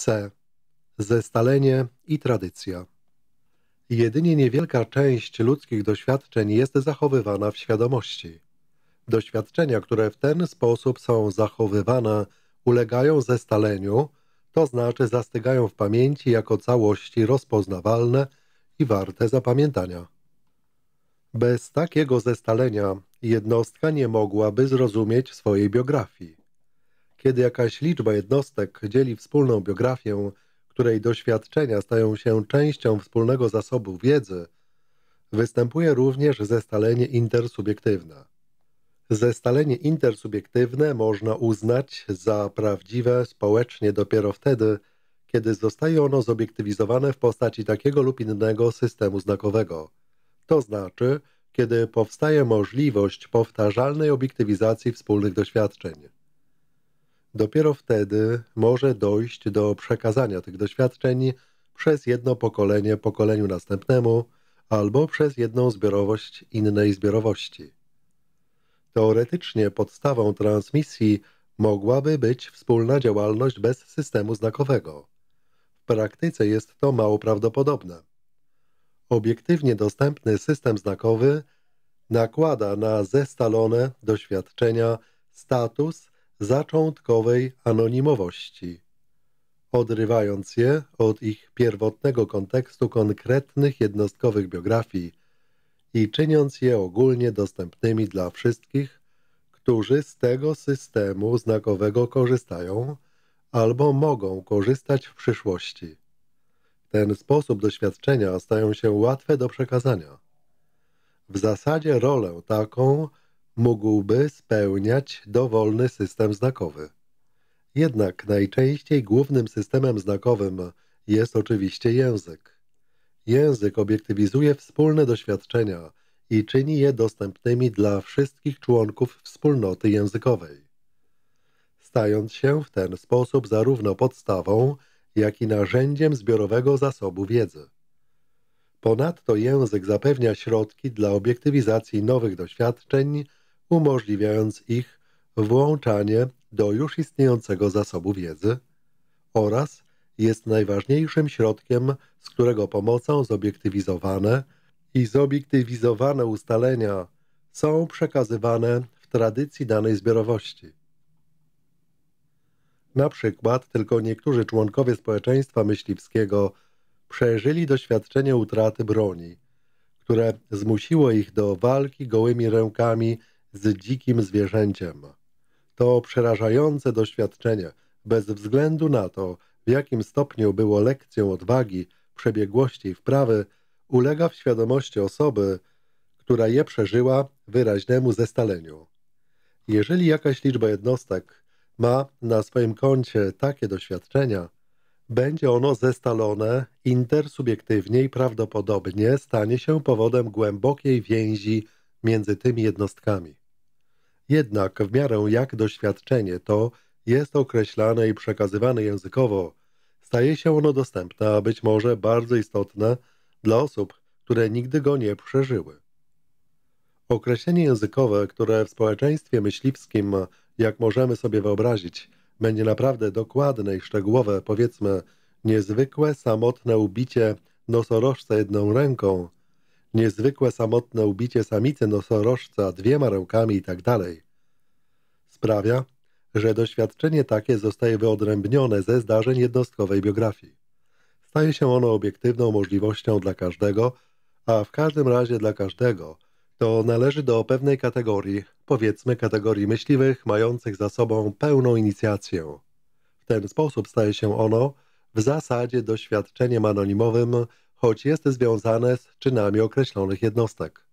C. Zestalenie i tradycja. Jedynie niewielka część ludzkich doświadczeń jest zachowywana w świadomości. Doświadczenia, które w ten sposób są zachowywane, ulegają zestaleniu, to znaczy zastygają w pamięci jako całości rozpoznawalne i warte zapamiętania. Bez takiego zestalenia jednostka nie mogłaby zrozumieć swojej biografii. Kiedy jakaś liczba jednostek dzieli wspólną biografię, której doświadczenia stają się częścią wspólnego zasobu wiedzy, występuje również zestalenie intersubiektywne. Zestalenie intersubiektywne można uznać za prawdziwe społecznie dopiero wtedy, kiedy zostaje ono zobiektywizowane w postaci takiego lub innego systemu znakowego. To znaczy, kiedy powstaje możliwość powtarzalnej obiektywizacji wspólnych doświadczeń dopiero wtedy może dojść do przekazania tych doświadczeń przez jedno pokolenie pokoleniu następnemu albo przez jedną zbiorowość innej zbiorowości. Teoretycznie podstawą transmisji mogłaby być wspólna działalność bez systemu znakowego. W praktyce jest to mało prawdopodobne. Obiektywnie dostępny system znakowy nakłada na zestalone doświadczenia status zaczątkowej anonimowości, odrywając je od ich pierwotnego kontekstu konkretnych jednostkowych biografii i czyniąc je ogólnie dostępnymi dla wszystkich, którzy z tego systemu znakowego korzystają albo mogą korzystać w przyszłości. ten sposób doświadczenia stają się łatwe do przekazania. W zasadzie rolę taką mógłby spełniać dowolny system znakowy. Jednak najczęściej głównym systemem znakowym jest oczywiście język. Język obiektywizuje wspólne doświadczenia i czyni je dostępnymi dla wszystkich członków wspólnoty językowej. Stając się w ten sposób zarówno podstawą, jak i narzędziem zbiorowego zasobu wiedzy. Ponadto język zapewnia środki dla obiektywizacji nowych doświadczeń umożliwiając ich włączanie do już istniejącego zasobu wiedzy oraz jest najważniejszym środkiem, z którego pomocą zobiektywizowane i zobiektywizowane ustalenia są przekazywane w tradycji danej zbiorowości. Na przykład tylko niektórzy członkowie społeczeństwa myśliwskiego przeżyli doświadczenie utraty broni, które zmusiło ich do walki gołymi rękami z dzikim zwierzęciem. To przerażające doświadczenie, bez względu na to, w jakim stopniu było lekcją odwagi, przebiegłości i wprawy, ulega w świadomości osoby, która je przeżyła, wyraźnemu zestaleniu. Jeżeli jakaś liczba jednostek ma na swoim koncie takie doświadczenia, będzie ono zestalone intersubiektywnie i prawdopodobnie stanie się powodem głębokiej więzi między tymi jednostkami. Jednak w miarę jak doświadczenie to jest określane i przekazywane językowo, staje się ono dostępne, a być może bardzo istotne dla osób, które nigdy go nie przeżyły. Określenie językowe, które w społeczeństwie myśliwskim, jak możemy sobie wyobrazić, będzie naprawdę dokładne i szczegółowe, powiedzmy, niezwykłe, samotne ubicie nosorożca jedną ręką, niezwykłe samotne ubicie samicy nosorożca dwiema rękami itd. Tak Sprawia, że doświadczenie takie zostaje wyodrębnione ze zdarzeń jednostkowej biografii. Staje się ono obiektywną możliwością dla każdego, a w każdym razie dla każdego to należy do pewnej kategorii, powiedzmy kategorii myśliwych mających za sobą pełną inicjację. W ten sposób staje się ono w zasadzie doświadczeniem anonimowym choć jest związane z czynami określonych jednostek.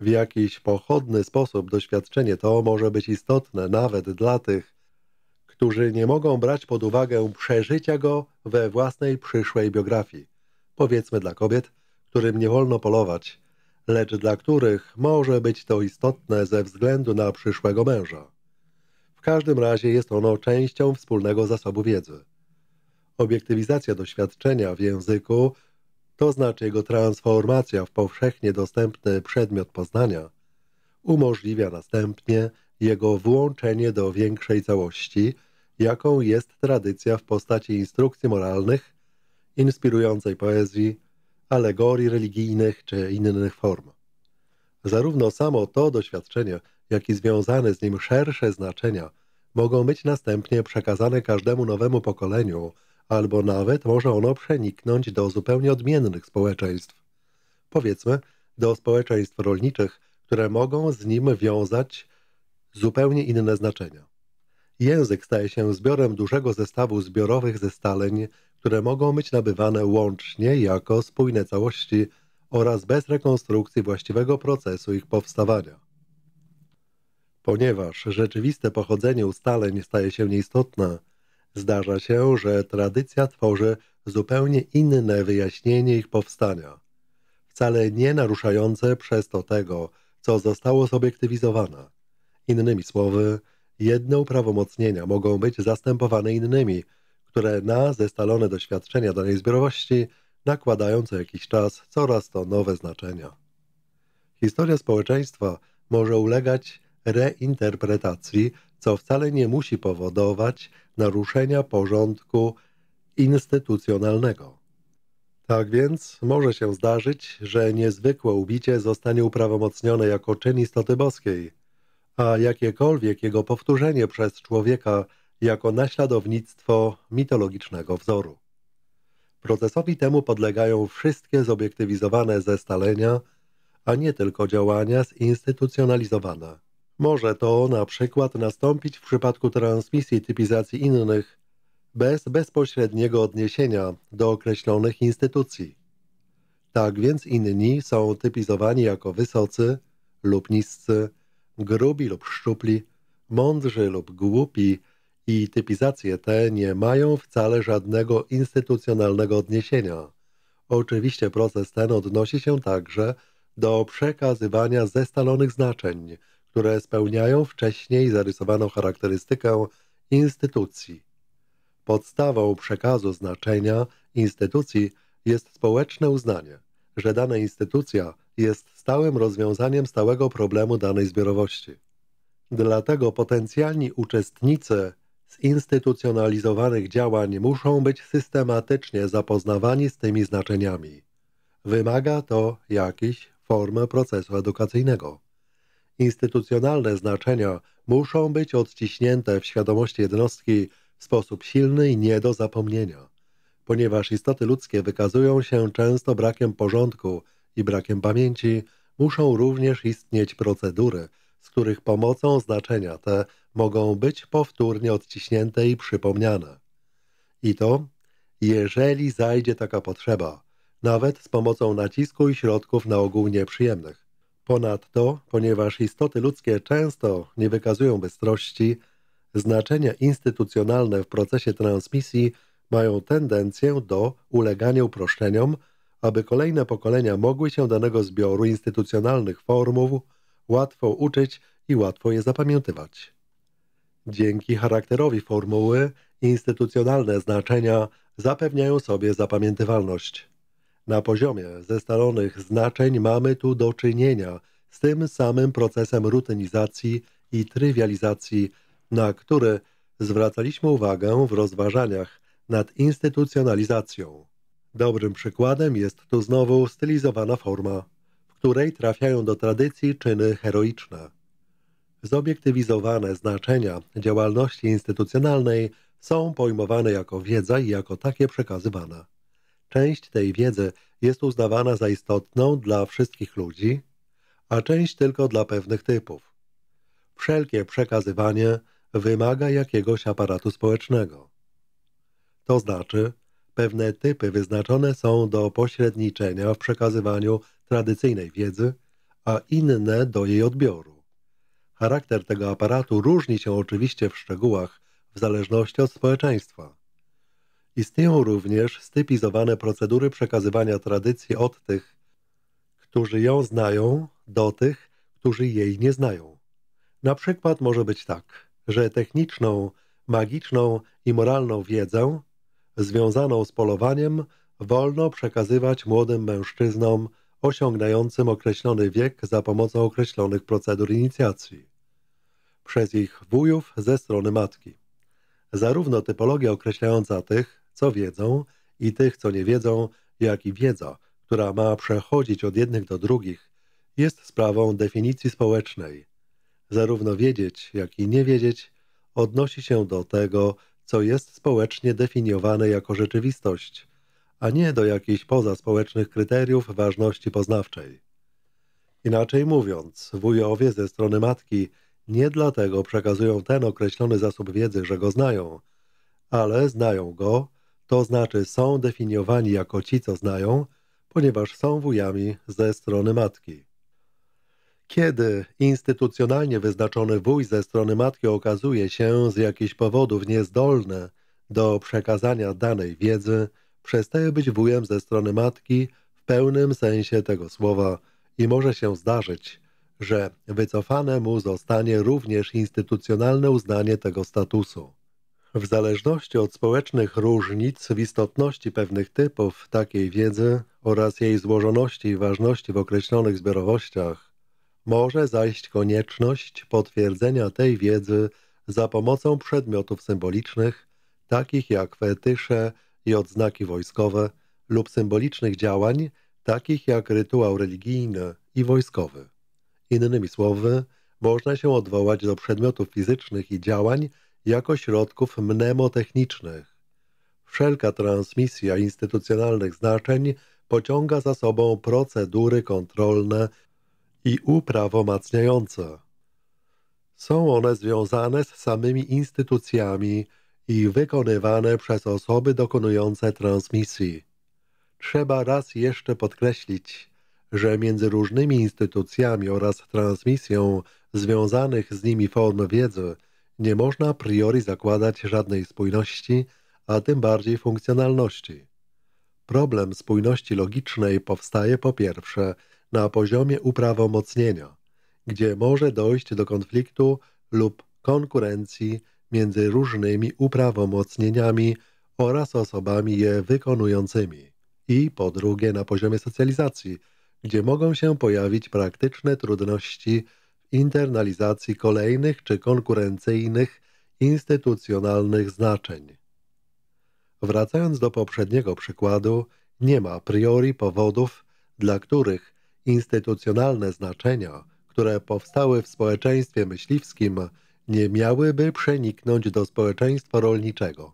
W jakiś pochodny sposób doświadczenie to może być istotne nawet dla tych, którzy nie mogą brać pod uwagę przeżycia go we własnej przyszłej biografii. Powiedzmy dla kobiet, którym nie wolno polować, lecz dla których może być to istotne ze względu na przyszłego męża. W każdym razie jest ono częścią wspólnego zasobu wiedzy. Obiektywizacja doświadczenia w języku to znaczy jego transformacja w powszechnie dostępny przedmiot poznania, umożliwia następnie jego włączenie do większej całości, jaką jest tradycja w postaci instrukcji moralnych, inspirującej poezji, alegorii religijnych czy innych form. Zarówno samo to doświadczenie, jak i związane z nim szersze znaczenia mogą być następnie przekazane każdemu nowemu pokoleniu albo nawet może ono przeniknąć do zupełnie odmiennych społeczeństw. Powiedzmy, do społeczeństw rolniczych, które mogą z nim wiązać zupełnie inne znaczenia. Język staje się zbiorem dużego zestawu zbiorowych zestaleń, które mogą być nabywane łącznie jako spójne całości oraz bez rekonstrukcji właściwego procesu ich powstawania. Ponieważ rzeczywiste pochodzenie ustaleń staje się nieistotne, Zdarza się, że tradycja tworzy zupełnie inne wyjaśnienie ich powstania, wcale nie naruszające przez to tego, co zostało zobiektywizowane. Innymi słowy, jedne uprawomocnienia mogą być zastępowane innymi, które na zestalone doświadczenia danej zbiorowości nakładają co jakiś czas coraz to nowe znaczenia. Historia społeczeństwa może ulegać reinterpretacji co wcale nie musi powodować naruszenia porządku instytucjonalnego. Tak więc może się zdarzyć, że niezwykłe ubicie zostanie uprawomocnione jako czyn istoty boskiej, a jakiekolwiek jego powtórzenie przez człowieka jako naśladownictwo mitologicznego wzoru. Procesowi temu podlegają wszystkie zobiektywizowane zestalenia, a nie tylko działania zinstytucjonalizowane. Może to na przykład nastąpić w przypadku transmisji typizacji innych bez bezpośredniego odniesienia do określonych instytucji. Tak więc inni są typizowani jako wysocy lub niscy, grubi lub szczupli, mądrzy lub głupi i typizacje te nie mają wcale żadnego instytucjonalnego odniesienia. Oczywiście proces ten odnosi się także do przekazywania zestalonych znaczeń – które spełniają wcześniej zarysowaną charakterystykę instytucji. Podstawą przekazu znaczenia instytucji jest społeczne uznanie, że dana instytucja jest stałym rozwiązaniem stałego problemu danej zbiorowości. Dlatego potencjalni uczestnicy zinstytucjonalizowanych działań muszą być systematycznie zapoznawani z tymi znaczeniami. Wymaga to jakiejś formy procesu edukacyjnego instytucjonalne znaczenia muszą być odciśnięte w świadomości jednostki w sposób silny i nie do zapomnienia, ponieważ istoty ludzkie wykazują się często brakiem porządku i brakiem pamięci, muszą również istnieć procedury, z których pomocą znaczenia te mogą być powtórnie odciśnięte i przypomniane. I to, jeżeli zajdzie taka potrzeba, nawet z pomocą nacisku i środków na ogół nieprzyjemnych. Ponadto, ponieważ istoty ludzkie często nie wykazują bystrości, znaczenia instytucjonalne w procesie transmisji mają tendencję do ulegania uproszczeniom, aby kolejne pokolenia mogły się danego zbioru instytucjonalnych formuł łatwo uczyć i łatwo je zapamiętywać. Dzięki charakterowi formuły instytucjonalne znaczenia zapewniają sobie zapamiętywalność. Na poziomie zestalonych znaczeń mamy tu do czynienia z tym samym procesem rutynizacji i trywializacji, na który zwracaliśmy uwagę w rozważaniach nad instytucjonalizacją. Dobrym przykładem jest tu znowu stylizowana forma, w której trafiają do tradycji czyny heroiczne. Zobiektywizowane znaczenia działalności instytucjonalnej są pojmowane jako wiedza i jako takie przekazywane. Część tej wiedzy jest uznawana za istotną dla wszystkich ludzi, a część tylko dla pewnych typów. Wszelkie przekazywanie wymaga jakiegoś aparatu społecznego. To znaczy, pewne typy wyznaczone są do pośredniczenia w przekazywaniu tradycyjnej wiedzy, a inne do jej odbioru. Charakter tego aparatu różni się oczywiście w szczegółach w zależności od społeczeństwa. Istnieją również stypizowane procedury przekazywania tradycji od tych, którzy ją znają, do tych, którzy jej nie znają. Na przykład może być tak, że techniczną, magiczną i moralną wiedzę związaną z polowaniem wolno przekazywać młodym mężczyznom osiągającym określony wiek za pomocą określonych procedur inicjacji przez ich wujów ze strony matki. Zarówno typologia określająca tych, co wiedzą, i tych, co nie wiedzą, jak i wiedza, która ma przechodzić od jednych do drugich, jest sprawą definicji społecznej. Zarówno wiedzieć, jak i nie wiedzieć odnosi się do tego, co jest społecznie definiowane jako rzeczywistość, a nie do jakichś pozaspołecznych kryteriów ważności poznawczej. Inaczej mówiąc, wujowie ze strony matki nie dlatego przekazują ten określony zasób wiedzy, że go znają, ale znają go to znaczy są definiowani jako ci, co znają, ponieważ są wujami ze strony matki. Kiedy instytucjonalnie wyznaczony wuj ze strony matki okazuje się z jakichś powodów niezdolny do przekazania danej wiedzy, przestaje być wujem ze strony matki w pełnym sensie tego słowa i może się zdarzyć, że wycofane mu zostanie również instytucjonalne uznanie tego statusu. W zależności od społecznych różnic w istotności pewnych typów takiej wiedzy oraz jej złożoności i ważności w określonych zbiorowościach, może zajść konieczność potwierdzenia tej wiedzy za pomocą przedmiotów symbolicznych, takich jak fetysze i odznaki wojskowe, lub symbolicznych działań, takich jak rytuał religijny i wojskowy. Innymi słowy, można się odwołać do przedmiotów fizycznych i działań, jako środków mnemotechnicznych. Wszelka transmisja instytucjonalnych znaczeń pociąga za sobą procedury kontrolne i uprawomacniające. Są one związane z samymi instytucjami i wykonywane przez osoby dokonujące transmisji. Trzeba raz jeszcze podkreślić, że między różnymi instytucjami oraz transmisją związanych z nimi form wiedzy – nie można a priori zakładać żadnej spójności, a tym bardziej funkcjonalności. Problem spójności logicznej powstaje po pierwsze na poziomie uprawomocnienia, gdzie może dojść do konfliktu lub konkurencji między różnymi uprawomocnieniami oraz osobami je wykonującymi. I po drugie na poziomie socjalizacji, gdzie mogą się pojawić praktyczne trudności internalizacji kolejnych czy konkurencyjnych instytucjonalnych znaczeń. Wracając do poprzedniego przykładu, nie ma a priori powodów, dla których instytucjonalne znaczenia, które powstały w społeczeństwie myśliwskim, nie miałyby przeniknąć do społeczeństwa rolniczego.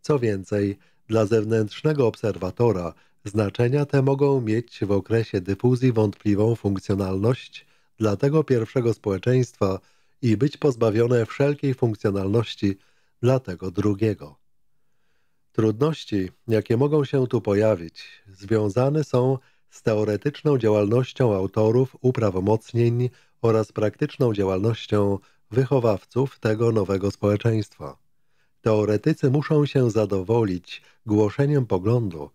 Co więcej, dla zewnętrznego obserwatora znaczenia te mogą mieć w okresie dyfuzji wątpliwą funkcjonalność, dla tego pierwszego społeczeństwa i być pozbawione wszelkiej funkcjonalności dla tego drugiego. Trudności, jakie mogą się tu pojawić, związane są z teoretyczną działalnością autorów uprawomocnień oraz praktyczną działalnością wychowawców tego nowego społeczeństwa. Teoretycy muszą się zadowolić głoszeniem poglądu,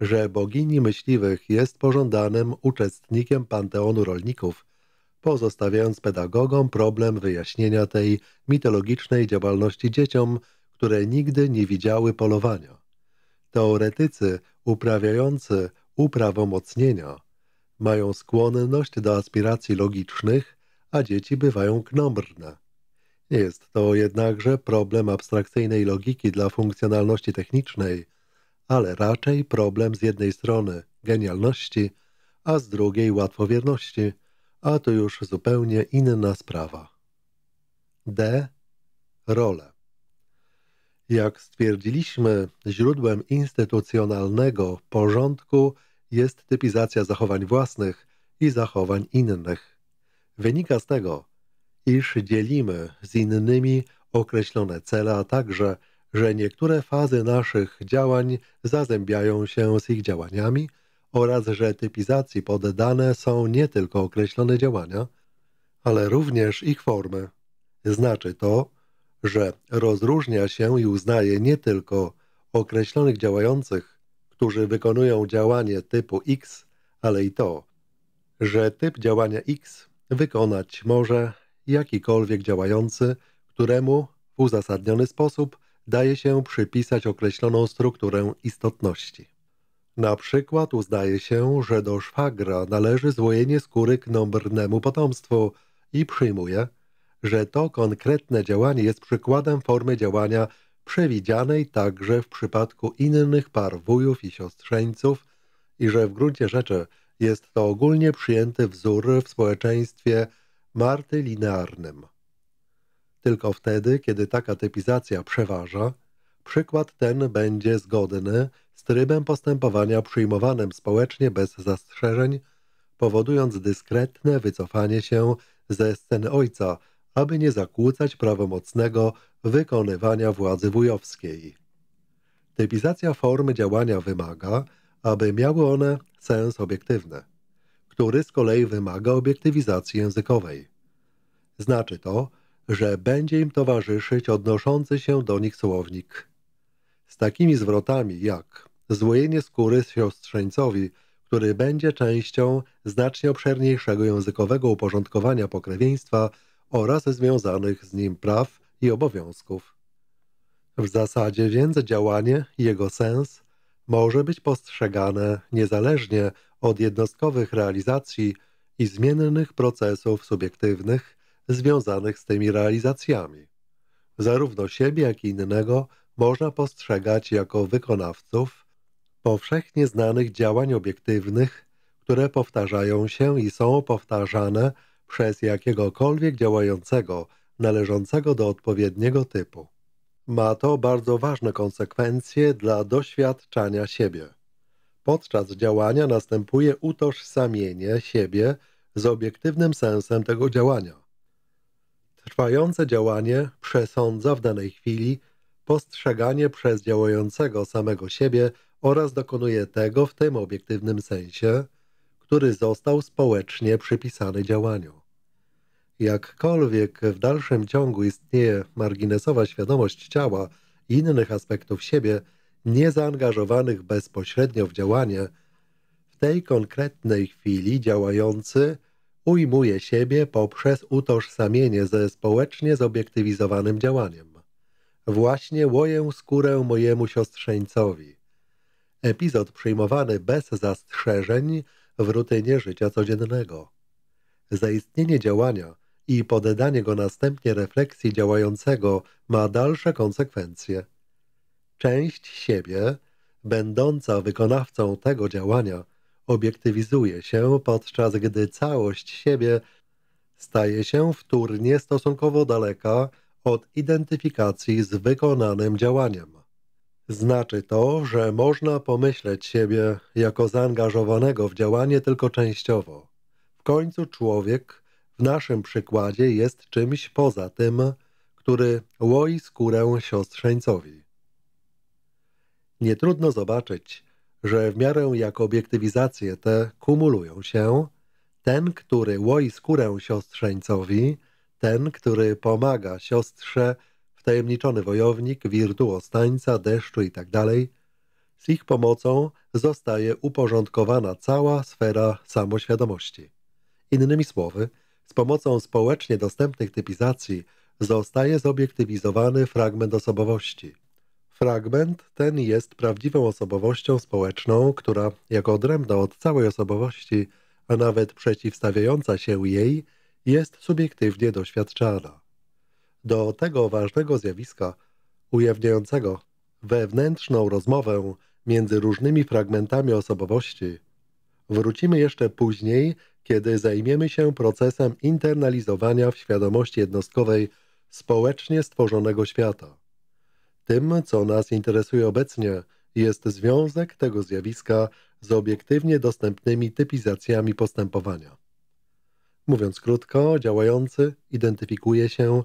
że bogini myśliwych jest pożądanym uczestnikiem panteonu rolników pozostawiając pedagogom problem wyjaśnienia tej mitologicznej działalności dzieciom, które nigdy nie widziały polowania. Teoretycy uprawiający uprawomocnienia mają skłonność do aspiracji logicznych, a dzieci bywają knobrne. Nie jest to jednakże problem abstrakcyjnej logiki dla funkcjonalności technicznej, ale raczej problem z jednej strony genialności, a z drugiej łatwowierności – a to już zupełnie inna sprawa. D. Role. Jak stwierdziliśmy, źródłem instytucjonalnego porządku jest typizacja zachowań własnych i zachowań innych. Wynika z tego, iż dzielimy z innymi określone cele, a także, że niektóre fazy naszych działań zazębiają się z ich działaniami – oraz że typizacji poddane są nie tylko określone działania, ale również ich formy. Znaczy to, że rozróżnia się i uznaje nie tylko określonych działających, którzy wykonują działanie typu X, ale i to, że typ działania X wykonać może jakikolwiek działający, któremu w uzasadniony sposób daje się przypisać określoną strukturę istotności. Na przykład uznaje się, że do szwagra należy złojenie skóry knąbrnemu potomstwu i przyjmuje, że to konkretne działanie jest przykładem formy działania przewidzianej także w przypadku innych par wujów i siostrzeńców i że w gruncie rzeczy jest to ogólnie przyjęty wzór w społeczeństwie martylinearnym. Tylko wtedy, kiedy taka typizacja przeważa, przykład ten będzie zgodny z trybem postępowania przyjmowanym społecznie bez zastrzeżeń, powodując dyskretne wycofanie się ze sceny ojca, aby nie zakłócać prawomocnego wykonywania władzy wujowskiej. Typizacja formy działania wymaga, aby miały one sens obiektywny, który z kolei wymaga obiektywizacji językowej. Znaczy to, że będzie im towarzyszyć odnoszący się do nich słownik. Z takimi zwrotami jak zdwojenie skóry siostrzeńcowi, który będzie częścią znacznie obszerniejszego językowego uporządkowania pokrewieństwa oraz związanych z nim praw i obowiązków. W zasadzie więc działanie, jego sens, może być postrzegane niezależnie od jednostkowych realizacji i zmiennych procesów subiektywnych związanych z tymi realizacjami. Zarówno siebie, jak i innego można postrzegać jako wykonawców powszechnie znanych działań obiektywnych, które powtarzają się i są powtarzane przez jakiegokolwiek działającego należącego do odpowiedniego typu. Ma to bardzo ważne konsekwencje dla doświadczania siebie. Podczas działania następuje utożsamienie siebie z obiektywnym sensem tego działania. Trwające działanie przesądza w danej chwili postrzeganie przez działającego samego siebie oraz dokonuje tego w tym obiektywnym sensie, który został społecznie przypisany działaniu. Jakkolwiek w dalszym ciągu istnieje marginesowa świadomość ciała i innych aspektów siebie, niezaangażowanych bezpośrednio w działanie, w tej konkretnej chwili działający ujmuje siebie poprzez utożsamienie ze społecznie zobiektywizowanym działaniem. Właśnie łoję skórę mojemu siostrzeńcowi epizod przyjmowany bez zastrzeżeń w rutynie życia codziennego. Zaistnienie działania i poddanie go następnie refleksji działającego ma dalsze konsekwencje. Część siebie, będąca wykonawcą tego działania, obiektywizuje się, podczas gdy całość siebie staje się wtórnie stosunkowo daleka od identyfikacji z wykonanym działaniem. Znaczy to, że można pomyśleć siebie jako zaangażowanego w działanie tylko częściowo. W końcu człowiek w naszym przykładzie jest czymś poza tym, który łoi skórę siostrzeńcowi. Nie trudno zobaczyć, że w miarę jak obiektywizacje te kumulują się, ten, który łoi skórę siostrzeńcowi, ten, który pomaga siostrze tajemniczony wojownik, wirtuoz tańca, deszczu itd. Tak z ich pomocą zostaje uporządkowana cała sfera samoświadomości. Innymi słowy, z pomocą społecznie dostępnych typizacji zostaje zobiektywizowany fragment osobowości. Fragment ten jest prawdziwą osobowością społeczną, która, jako odrębna od całej osobowości, a nawet przeciwstawiająca się jej, jest subiektywnie doświadczana do tego ważnego zjawiska ujawniającego wewnętrzną rozmowę między różnymi fragmentami osobowości. Wrócimy jeszcze później, kiedy zajmiemy się procesem internalizowania w świadomości jednostkowej społecznie stworzonego świata. Tym, co nas interesuje obecnie, jest związek tego zjawiska z obiektywnie dostępnymi typizacjami postępowania. Mówiąc krótko, działający identyfikuje się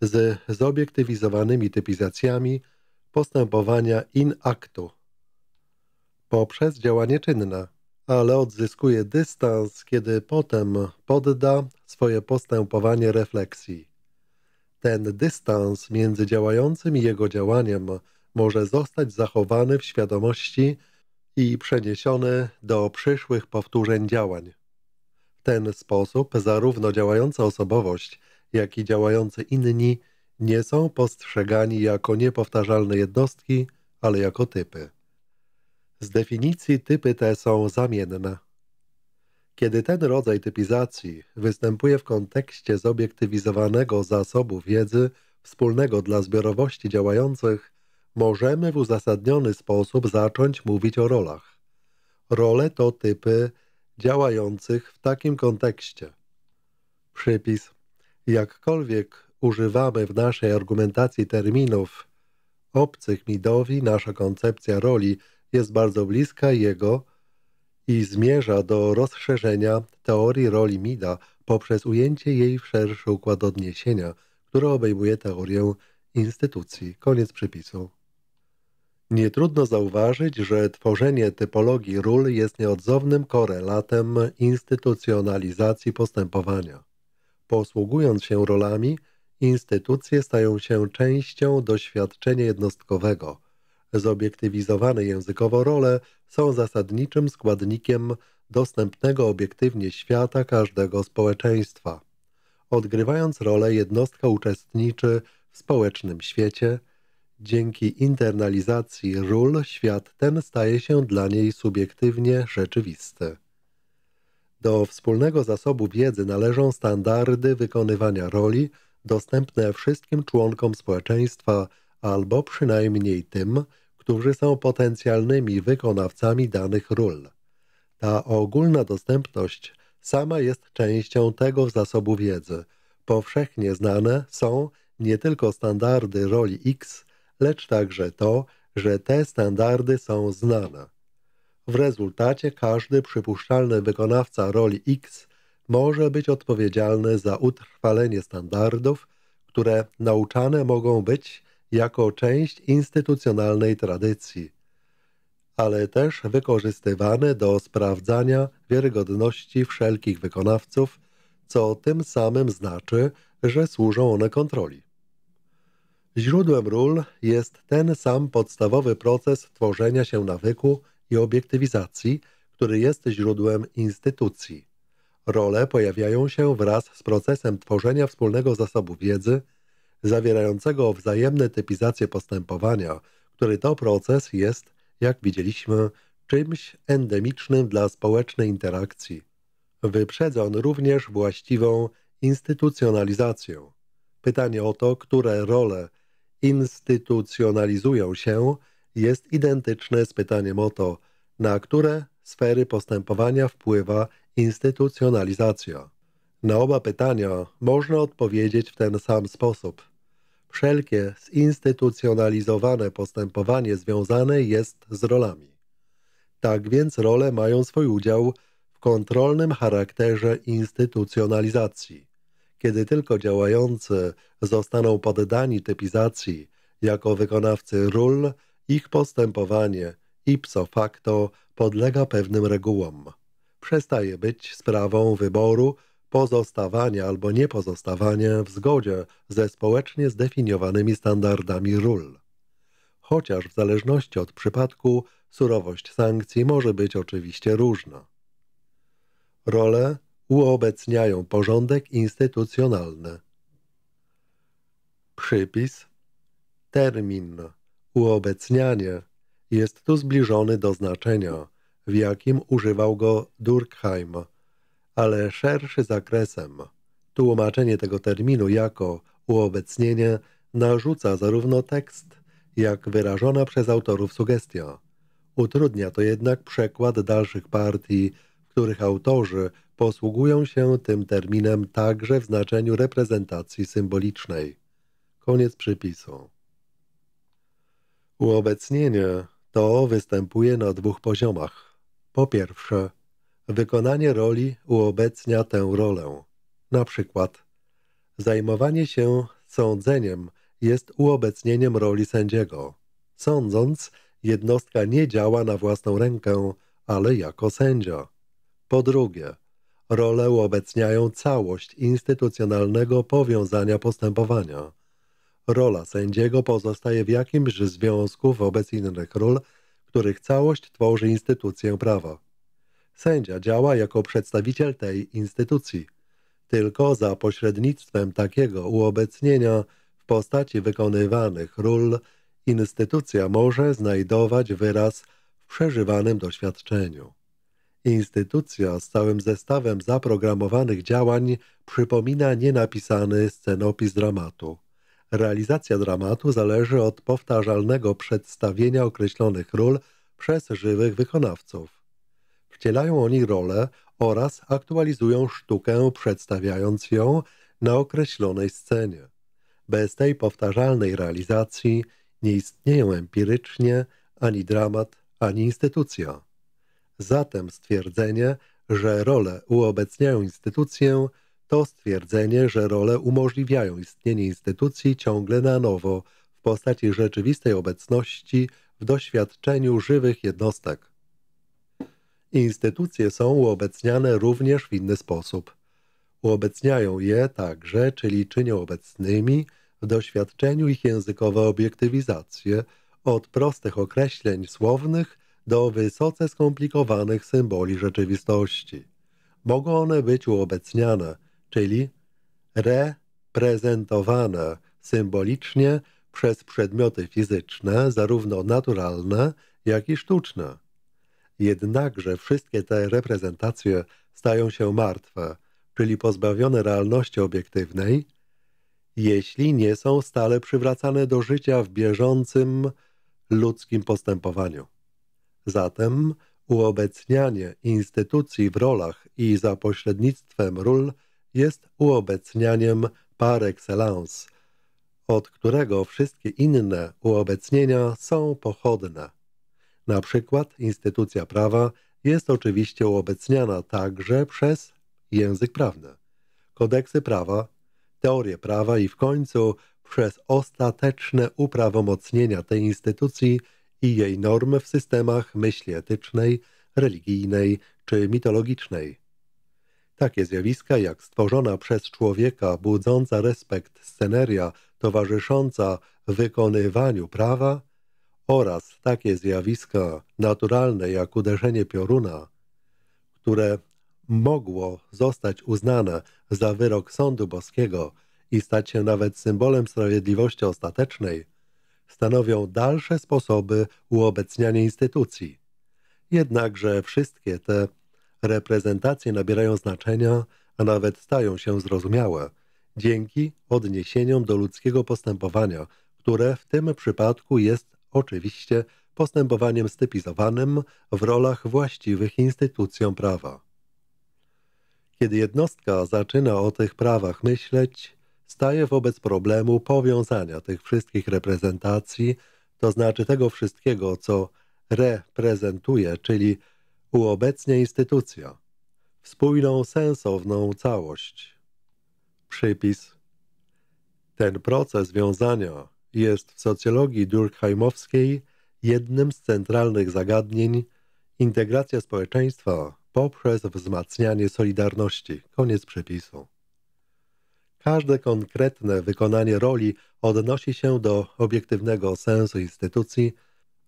z zobiektywizowanymi typizacjami postępowania in actu poprzez działanie czynne, ale odzyskuje dystans, kiedy potem podda swoje postępowanie refleksji. Ten dystans między działającym i jego działaniem może zostać zachowany w świadomości i przeniesiony do przyszłych powtórzeń działań. W ten sposób zarówno działająca osobowość, jak i działający inni, nie są postrzegani jako niepowtarzalne jednostki, ale jako typy. Z definicji typy te są zamienne. Kiedy ten rodzaj typizacji występuje w kontekście zobiektywizowanego zasobu wiedzy wspólnego dla zbiorowości działających, możemy w uzasadniony sposób zacząć mówić o rolach. Role to typy działających w takim kontekście. Przypis Jakkolwiek używamy w naszej argumentacji terminów obcych Midowi, nasza koncepcja roli jest bardzo bliska jego i zmierza do rozszerzenia teorii roli Mida poprzez ujęcie jej w szerszy układ odniesienia, który obejmuje teorię instytucji. Koniec przypisu. Nie trudno zauważyć, że tworzenie typologii ról jest nieodzownym korelatem instytucjonalizacji postępowania. Posługując się rolami, instytucje stają się częścią doświadczenia jednostkowego. Zobiektywizowane językowo role są zasadniczym składnikiem dostępnego obiektywnie świata każdego społeczeństwa. Odgrywając rolę, jednostka uczestniczy w społecznym świecie. Dzięki internalizacji ról świat ten staje się dla niej subiektywnie rzeczywisty. Do wspólnego zasobu wiedzy należą standardy wykonywania roli dostępne wszystkim członkom społeczeństwa albo przynajmniej tym, którzy są potencjalnymi wykonawcami danych ról. Ta ogólna dostępność sama jest częścią tego zasobu wiedzy. Powszechnie znane są nie tylko standardy roli X, lecz także to, że te standardy są znane. W rezultacie każdy przypuszczalny wykonawca roli X może być odpowiedzialny za utrwalenie standardów, które nauczane mogą być jako część instytucjonalnej tradycji, ale też wykorzystywane do sprawdzania wiarygodności wszelkich wykonawców, co tym samym znaczy, że służą one kontroli. Źródłem ról jest ten sam podstawowy proces tworzenia się nawyku, i obiektywizacji, który jest źródłem instytucji. Role pojawiają się wraz z procesem tworzenia wspólnego zasobu wiedzy, zawierającego wzajemne typizacje postępowania, który to proces jest, jak widzieliśmy, czymś endemicznym dla społecznej interakcji. Wyprzedza on również właściwą instytucjonalizację. Pytanie o to, które role instytucjonalizują się, jest identyczne z pytaniem o to, na które sfery postępowania wpływa instytucjonalizacja. Na oba pytania można odpowiedzieć w ten sam sposób. Wszelkie zinstytucjonalizowane postępowanie związane jest z rolami. Tak więc role mają swój udział w kontrolnym charakterze instytucjonalizacji. Kiedy tylko działający zostaną poddani typizacji jako wykonawcy ról, ich postępowanie ipso facto podlega pewnym regułom. Przestaje być sprawą wyboru pozostawania albo niepozostawania w zgodzie ze społecznie zdefiniowanymi standardami ról. Chociaż w zależności od przypadku surowość sankcji może być oczywiście różna. Role uobecniają porządek instytucjonalny. Przypis Termin Uobecnianie jest tu zbliżony do znaczenia, w jakim używał go Durkheim, ale szerszy zakresem. Tłumaczenie tego terminu jako uobecnienie narzuca zarówno tekst, jak wyrażona przez autorów sugestia. Utrudnia to jednak przekład dalszych partii, w których autorzy posługują się tym terminem także w znaczeniu reprezentacji symbolicznej. Koniec przypisu. Uobecnienie to występuje na dwóch poziomach. Po pierwsze, wykonanie roli uobecnia tę rolę. Na przykład, zajmowanie się sądzeniem jest uobecnieniem roli sędziego. Sądząc, jednostka nie działa na własną rękę, ale jako sędzia. Po drugie, role uobecniają całość instytucjonalnego powiązania postępowania – Rola sędziego pozostaje w jakimś związku wobec innych ról, których całość tworzy instytucję prawa. Sędzia działa jako przedstawiciel tej instytucji. Tylko za pośrednictwem takiego uobecnienia w postaci wykonywanych ról instytucja może znajdować wyraz w przeżywanym doświadczeniu. Instytucja z całym zestawem zaprogramowanych działań przypomina nienapisany scenopis dramatu. Realizacja dramatu zależy od powtarzalnego przedstawienia określonych ról przez żywych wykonawców. Wcielają oni rolę oraz aktualizują sztukę, przedstawiając ją na określonej scenie. Bez tej powtarzalnej realizacji nie istnieją empirycznie ani dramat, ani instytucja. Zatem stwierdzenie, że role uobecniają instytucję – to stwierdzenie, że role umożliwiają istnienie instytucji ciągle na nowo w postaci rzeczywistej obecności w doświadczeniu żywych jednostek. Instytucje są uobecniane również w inny sposób. Uobecniają je także, czyli czynią obecnymi w doświadczeniu ich językowe obiektywizacje, od prostych określeń słownych do wysoce skomplikowanych symboli rzeczywistości. Mogą one być uobecniane czyli reprezentowana symbolicznie przez przedmioty fizyczne, zarówno naturalne, jak i sztuczne. Jednakże wszystkie te reprezentacje stają się martwe, czyli pozbawione realności obiektywnej, jeśli nie są stale przywracane do życia w bieżącym ludzkim postępowaniu. Zatem uobecnianie instytucji w rolach i za pośrednictwem ról jest uobecnianiem par excellence, od którego wszystkie inne uobecnienia są pochodne. Na przykład instytucja prawa jest oczywiście uobecniana także przez język prawny, kodeksy prawa, teorie prawa i w końcu przez ostateczne uprawomocnienia tej instytucji i jej norm w systemach myśli etycznej, religijnej czy mitologicznej. Takie zjawiska jak stworzona przez człowieka budząca respekt sceneria towarzysząca wykonywaniu prawa oraz takie zjawiska naturalne jak uderzenie pioruna, które mogło zostać uznane za wyrok sądu boskiego i stać się nawet symbolem sprawiedliwości ostatecznej, stanowią dalsze sposoby uobecniania instytucji. Jednakże wszystkie te reprezentacje nabierają znaczenia, a nawet stają się zrozumiałe, dzięki odniesieniom do ludzkiego postępowania, które w tym przypadku jest oczywiście postępowaniem stypizowanym w rolach właściwych instytucjom prawa. Kiedy jednostka zaczyna o tych prawach myśleć, staje wobec problemu powiązania tych wszystkich reprezentacji, to znaczy tego wszystkiego, co reprezentuje, czyli Półobecnie instytucja. W spójną, sensowną całość. Przypis. Ten proces wiązania jest w socjologii durkheimowskiej jednym z centralnych zagadnień integracja społeczeństwa poprzez wzmacnianie solidarności. Koniec przypisu. Każde konkretne wykonanie roli odnosi się do obiektywnego sensu instytucji –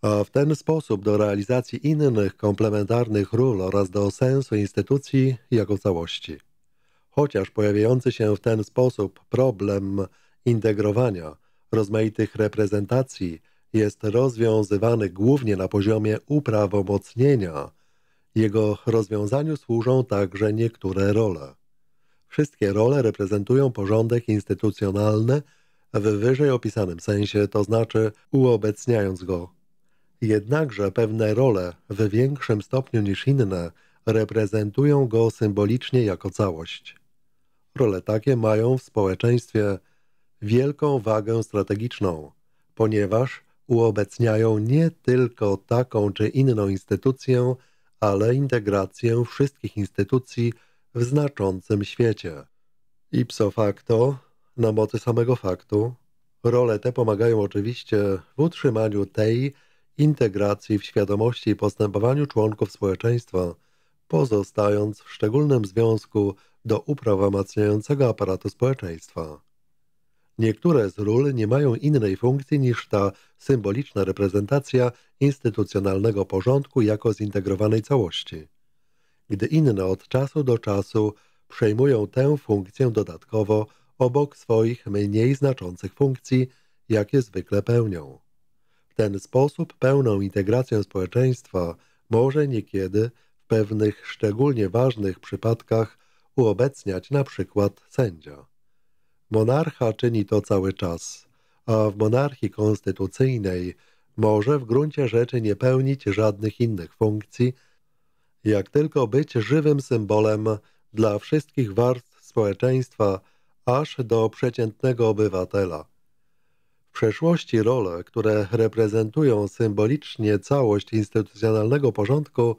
a w ten sposób do realizacji innych komplementarnych ról oraz do sensu instytucji jako całości. Chociaż pojawiający się w ten sposób problem integrowania rozmaitych reprezentacji jest rozwiązywany głównie na poziomie uprawomocnienia, jego rozwiązaniu służą także niektóre role. Wszystkie role reprezentują porządek instytucjonalny w wyżej opisanym sensie, to znaczy uobecniając go Jednakże pewne role w większym stopniu niż inne reprezentują go symbolicznie jako całość. Role takie mają w społeczeństwie wielką wagę strategiczną, ponieważ uobecniają nie tylko taką czy inną instytucję, ale integrację wszystkich instytucji w znaczącym świecie. Ipso facto, na mocy samego faktu, role te pomagają oczywiście w utrzymaniu tej integracji w świadomości i postępowaniu członków społeczeństwa, pozostając w szczególnym związku do uprawomacniającego aparatu społeczeństwa. Niektóre z ról nie mają innej funkcji niż ta symboliczna reprezentacja instytucjonalnego porządku jako zintegrowanej całości. Gdy inne od czasu do czasu przejmują tę funkcję dodatkowo obok swoich mniej znaczących funkcji, jakie zwykle pełnią ten sposób pełną integrację społeczeństwa może niekiedy w pewnych szczególnie ważnych przypadkach uobecniać na przykład sędzia. Monarcha czyni to cały czas, a w monarchii konstytucyjnej może w gruncie rzeczy nie pełnić żadnych innych funkcji, jak tylko być żywym symbolem dla wszystkich warstw społeczeństwa aż do przeciętnego obywatela – przeszłości role, które reprezentują symbolicznie całość instytucjonalnego porządku,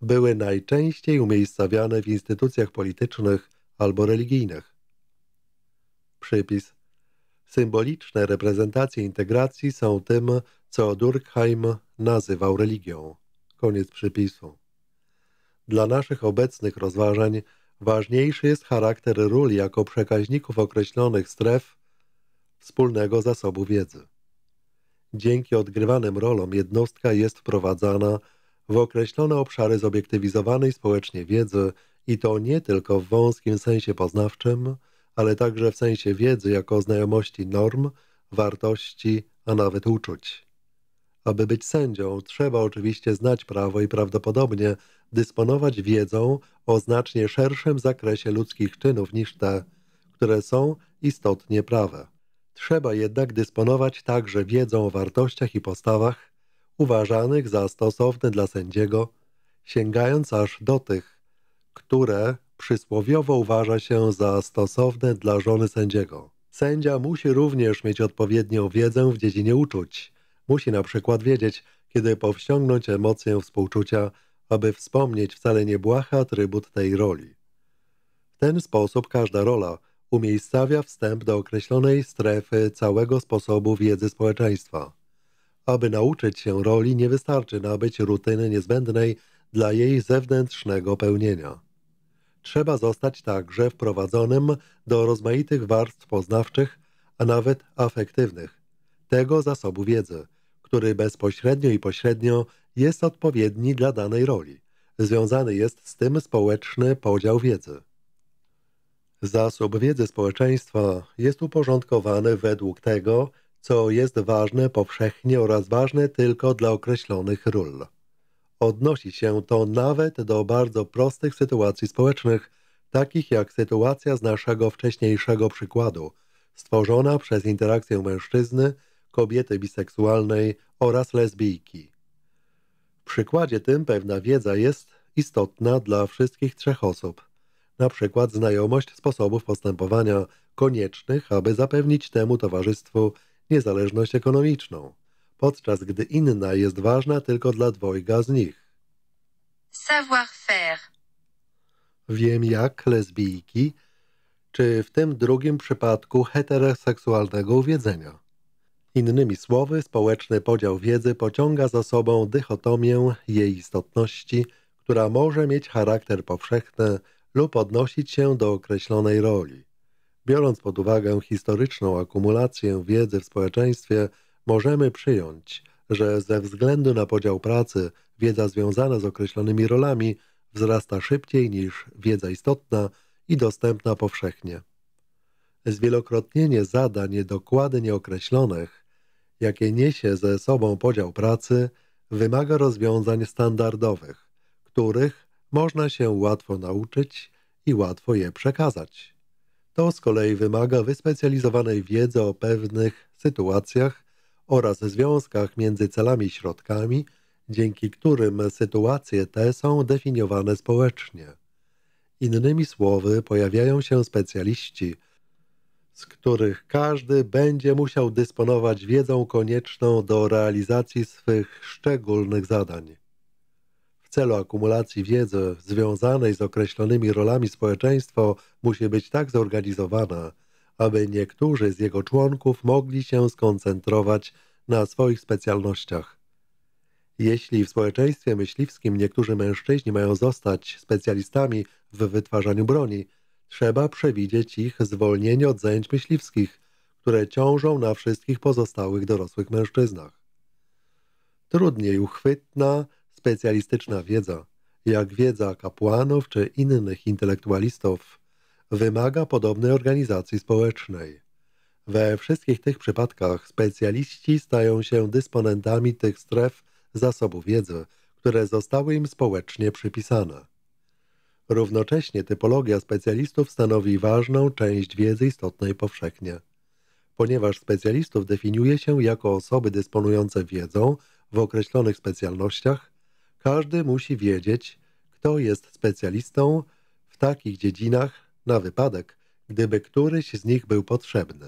były najczęściej umiejscowiane w instytucjach politycznych albo religijnych. Przypis Symboliczne reprezentacje integracji są tym, co Durkheim nazywał religią. Koniec przypisu. Dla naszych obecnych rozważań ważniejszy jest charakter ról jako przekaźników określonych stref wspólnego zasobu wiedzy. Dzięki odgrywanym rolom jednostka jest wprowadzana w określone obszary zobiektywizowanej społecznie wiedzy i to nie tylko w wąskim sensie poznawczym, ale także w sensie wiedzy jako znajomości norm, wartości, a nawet uczuć. Aby być sędzią, trzeba oczywiście znać prawo i prawdopodobnie dysponować wiedzą o znacznie szerszym zakresie ludzkich czynów niż te, które są istotnie prawe trzeba jednak dysponować także wiedzą o wartościach i postawach uważanych za stosowne dla sędziego, sięgając aż do tych, które przysłowiowo uważa się za stosowne dla żony sędziego. Sędzia musi również mieć odpowiednią wiedzę w dziedzinie uczuć. Musi na przykład wiedzieć, kiedy powściągnąć emocję współczucia, aby wspomnieć wcale niebłahy atrybut tej roli. W ten sposób każda rola – umiejscawia wstęp do określonej strefy całego sposobu wiedzy społeczeństwa. Aby nauczyć się roli, nie wystarczy nabyć rutyny niezbędnej dla jej zewnętrznego pełnienia. Trzeba zostać także wprowadzonym do rozmaitych warstw poznawczych, a nawet afektywnych, tego zasobu wiedzy, który bezpośrednio i pośrednio jest odpowiedni dla danej roli. Związany jest z tym społeczny podział wiedzy. Zasób wiedzy społeczeństwa jest uporządkowany według tego, co jest ważne powszechnie oraz ważne tylko dla określonych ról. Odnosi się to nawet do bardzo prostych sytuacji społecznych, takich jak sytuacja z naszego wcześniejszego przykładu, stworzona przez interakcję mężczyzny, kobiety biseksualnej oraz lesbijki. W przykładzie tym pewna wiedza jest istotna dla wszystkich trzech osób na przykład znajomość sposobów postępowania koniecznych, aby zapewnić temu towarzystwu niezależność ekonomiczną, podczas gdy inna jest ważna tylko dla dwojga z nich. Savoir-faire. Wiem jak lesbijki, czy w tym drugim przypadku heteroseksualnego uwiedzenia. Innymi słowy, społeczny podział wiedzy pociąga za sobą dychotomię jej istotności, która może mieć charakter powszechny, lub odnosić się do określonej roli. Biorąc pod uwagę historyczną akumulację wiedzy w społeczeństwie, możemy przyjąć, że ze względu na podział pracy wiedza związana z określonymi rolami wzrasta szybciej niż wiedza istotna i dostępna powszechnie. Zwielokrotnienie zadań dokładnie określonych, jakie niesie ze sobą podział pracy, wymaga rozwiązań standardowych, których można się łatwo nauczyć i łatwo je przekazać. To z kolei wymaga wyspecjalizowanej wiedzy o pewnych sytuacjach oraz związkach między celami i środkami, dzięki którym sytuacje te są definiowane społecznie. Innymi słowy, pojawiają się specjaliści, z których każdy będzie musiał dysponować wiedzą konieczną do realizacji swych szczególnych zadań. W celu akumulacji wiedzy związanej z określonymi rolami społeczeństwo musi być tak zorganizowana, aby niektórzy z jego członków mogli się skoncentrować na swoich specjalnościach. Jeśli w społeczeństwie myśliwskim niektórzy mężczyźni mają zostać specjalistami w wytwarzaniu broni, trzeba przewidzieć ich zwolnienie od zajęć myśliwskich, które ciążą na wszystkich pozostałych dorosłych mężczyznach. Trudniej uchwytna Specjalistyczna wiedza, jak wiedza kapłanów czy innych intelektualistów, wymaga podobnej organizacji społecznej. We wszystkich tych przypadkach specjaliści stają się dysponentami tych stref zasobu wiedzy, które zostały im społecznie przypisane. Równocześnie typologia specjalistów stanowi ważną część wiedzy istotnej powszechnie. Ponieważ specjalistów definiuje się jako osoby dysponujące wiedzą w określonych specjalnościach, każdy musi wiedzieć, kto jest specjalistą w takich dziedzinach na wypadek, gdyby któryś z nich był potrzebny.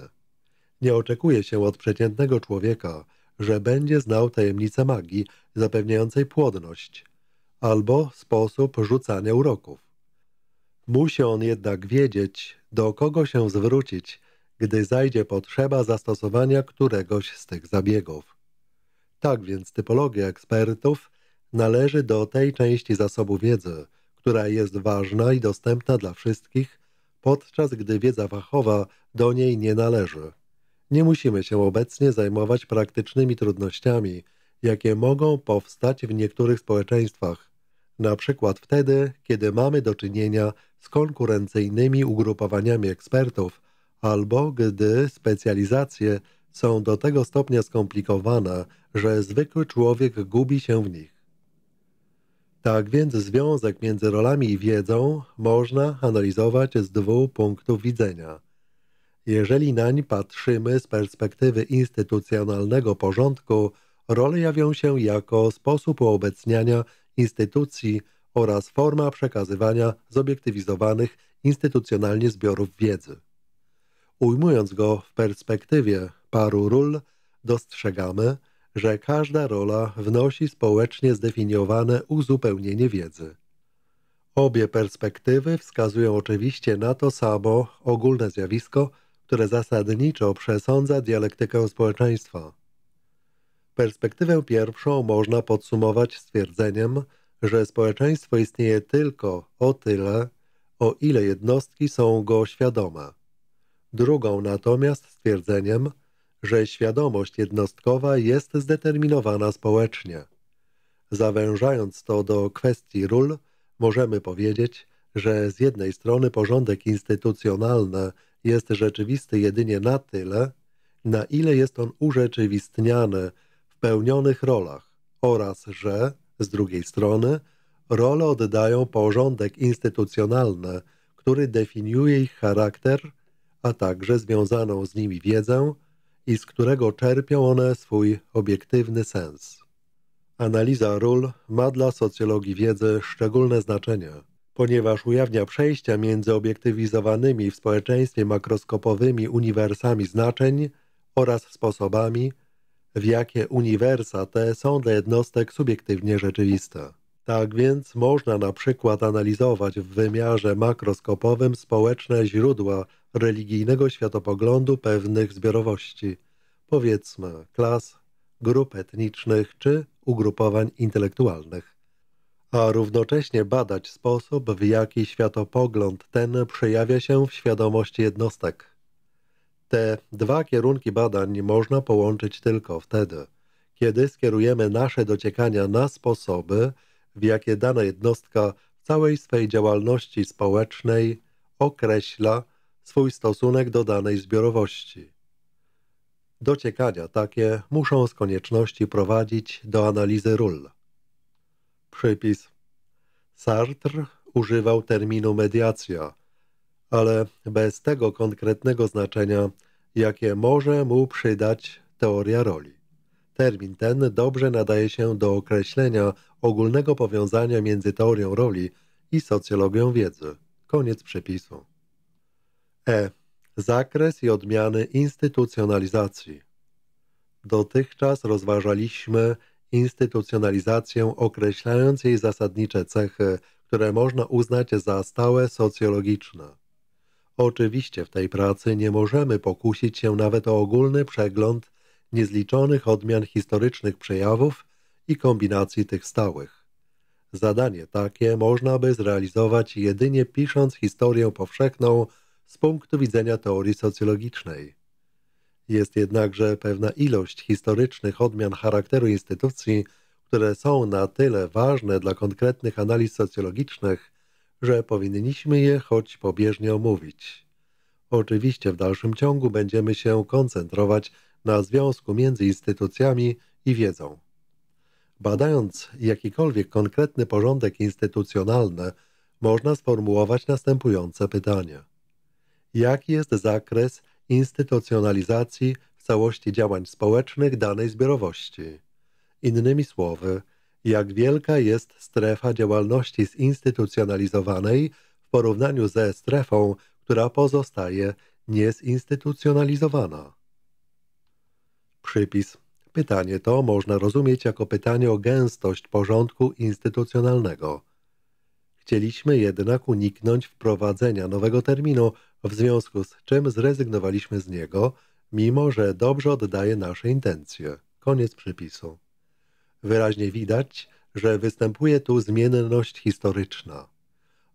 Nie oczekuje się od przeciętnego człowieka, że będzie znał tajemnicę magii zapewniającej płodność albo sposób rzucania uroków. Musi on jednak wiedzieć, do kogo się zwrócić, gdy zajdzie potrzeba zastosowania któregoś z tych zabiegów. Tak więc typologia ekspertów należy do tej części zasobu wiedzy, która jest ważna i dostępna dla wszystkich, podczas gdy wiedza fachowa do niej nie należy. Nie musimy się obecnie zajmować praktycznymi trudnościami, jakie mogą powstać w niektórych społeczeństwach, na przykład wtedy, kiedy mamy do czynienia z konkurencyjnymi ugrupowaniami ekspertów albo gdy specjalizacje są do tego stopnia skomplikowane, że zwykły człowiek gubi się w nich. Tak więc związek między rolami i wiedzą można analizować z dwóch punktów widzenia. Jeżeli nań patrzymy z perspektywy instytucjonalnego porządku, role jawią się jako sposób uobecniania instytucji oraz forma przekazywania zobiektywizowanych instytucjonalnie zbiorów wiedzy. Ujmując go w perspektywie paru ról, dostrzegamy, że każda rola wnosi społecznie zdefiniowane uzupełnienie wiedzy. Obie perspektywy wskazują oczywiście na to samo ogólne zjawisko, które zasadniczo przesądza dialektykę społeczeństwa. Perspektywę pierwszą można podsumować stwierdzeniem, że społeczeństwo istnieje tylko o tyle, o ile jednostki są go świadome. Drugą natomiast stwierdzeniem – że świadomość jednostkowa jest zdeterminowana społecznie. Zawężając to do kwestii ról, możemy powiedzieć, że z jednej strony porządek instytucjonalny jest rzeczywisty jedynie na tyle, na ile jest on urzeczywistniany w pełnionych rolach oraz że, z drugiej strony, role oddają porządek instytucjonalny, który definiuje ich charakter, a także związaną z nimi wiedzę, i z którego czerpią one swój obiektywny sens. Analiza ról ma dla socjologii wiedzy szczególne znaczenie, ponieważ ujawnia przejścia między obiektywizowanymi w społeczeństwie makroskopowymi uniwersami znaczeń oraz sposobami, w jakie uniwersa te są dla jednostek subiektywnie rzeczywiste. Tak więc można na przykład analizować w wymiarze makroskopowym społeczne źródła religijnego światopoglądu pewnych zbiorowości, powiedzmy klas, grup etnicznych czy ugrupowań intelektualnych, a równocześnie badać sposób, w jaki światopogląd ten przejawia się w świadomości jednostek. Te dwa kierunki badań można połączyć tylko wtedy, kiedy skierujemy nasze dociekania na sposoby, w jakie dana jednostka w całej swej działalności społecznej określa swój stosunek do danej zbiorowości. Dociekania takie muszą z konieczności prowadzić do analizy ról. Przypis Sartre używał terminu mediacja, ale bez tego konkretnego znaczenia, jakie może mu przydać teoria roli. Termin ten dobrze nadaje się do określenia ogólnego powiązania między teorią roli i socjologią wiedzy. Koniec przepisu. E. Zakres i odmiany instytucjonalizacji. Dotychczas rozważaliśmy instytucjonalizację, określając jej zasadnicze cechy, które można uznać za stałe socjologiczne. Oczywiście w tej pracy nie możemy pokusić się nawet o ogólny przegląd niezliczonych odmian historycznych przejawów i kombinacji tych stałych. Zadanie takie można by zrealizować jedynie pisząc historię powszechną z punktu widzenia teorii socjologicznej. Jest jednakże pewna ilość historycznych odmian charakteru instytucji, które są na tyle ważne dla konkretnych analiz socjologicznych, że powinniśmy je choć pobieżnie omówić. Oczywiście w dalszym ciągu będziemy się koncentrować na związku między instytucjami i wiedzą. Badając jakikolwiek konkretny porządek instytucjonalny, można sformułować następujące pytania jaki jest zakres instytucjonalizacji w całości działań społecznych danej zbiorowości. Innymi słowy, jak wielka jest strefa działalności zinstytucjonalizowanej w porównaniu ze strefą, która pozostaje niezinstytucjonalizowana. Przypis. Pytanie to można rozumieć jako pytanie o gęstość porządku instytucjonalnego. Chcieliśmy jednak uniknąć wprowadzenia nowego terminu, w związku z czym zrezygnowaliśmy z niego, mimo że dobrze oddaje nasze intencje. Koniec przypisu. Wyraźnie widać, że występuje tu zmienność historyczna.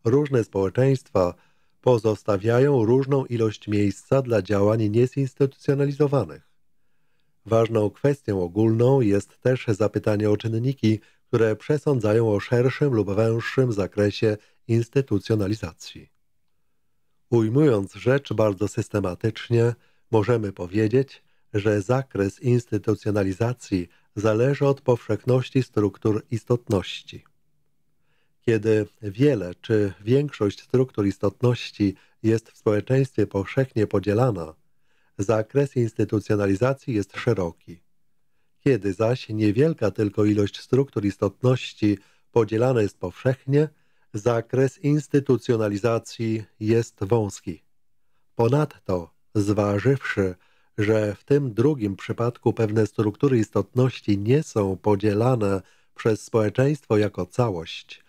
Różne społeczeństwa pozostawiają różną ilość miejsca dla działań niezinstytucjonalizowanych. Ważną kwestią ogólną jest też zapytanie o czynniki, które przesądzają o szerszym lub węższym zakresie instytucjonalizacji. Ujmując rzecz bardzo systematycznie, możemy powiedzieć, że zakres instytucjonalizacji zależy od powszechności struktur istotności. Kiedy wiele czy większość struktur istotności jest w społeczeństwie powszechnie podzielana, zakres instytucjonalizacji jest szeroki. Kiedy zaś niewielka tylko ilość struktur istotności podzielana jest powszechnie, zakres instytucjonalizacji jest wąski. Ponadto, zważywszy, że w tym drugim przypadku pewne struktury istotności nie są podzielane przez społeczeństwo jako całość,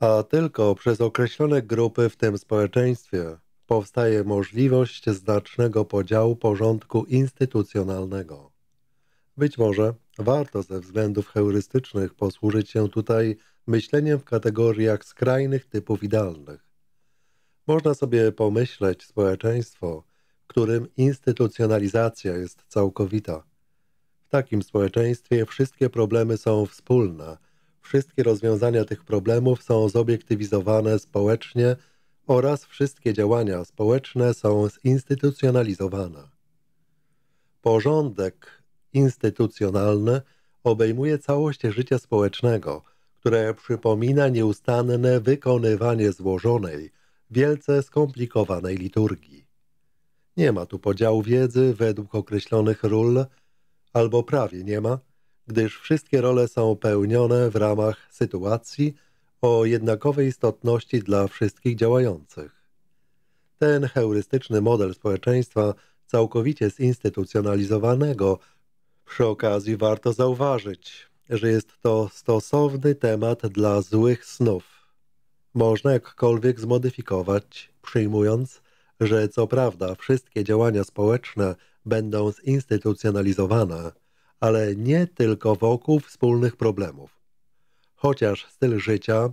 a tylko przez określone grupy w tym społeczeństwie, powstaje możliwość znacznego podziału porządku instytucjonalnego. Być może warto ze względów heurystycznych posłużyć się tutaj myśleniem w kategoriach skrajnych typów idealnych. Można sobie pomyśleć społeczeństwo, w którym instytucjonalizacja jest całkowita. W takim społeczeństwie wszystkie problemy są wspólne, wszystkie rozwiązania tych problemów są zobiektywizowane społecznie oraz wszystkie działania społeczne są zinstytucjonalizowane. Porządek instytucjonalny obejmuje całość życia społecznego – które przypomina nieustanne wykonywanie złożonej, wielce skomplikowanej liturgii. Nie ma tu podziału wiedzy według określonych ról, albo prawie nie ma, gdyż wszystkie role są pełnione w ramach sytuacji o jednakowej istotności dla wszystkich działających. Ten heurystyczny model społeczeństwa całkowicie zinstytucjonalizowanego przy okazji warto zauważyć, że jest to stosowny temat dla złych snów. Można jakkolwiek zmodyfikować, przyjmując, że co prawda wszystkie działania społeczne będą zinstytucjonalizowane, ale nie tylko wokół wspólnych problemów. Chociaż styl życia,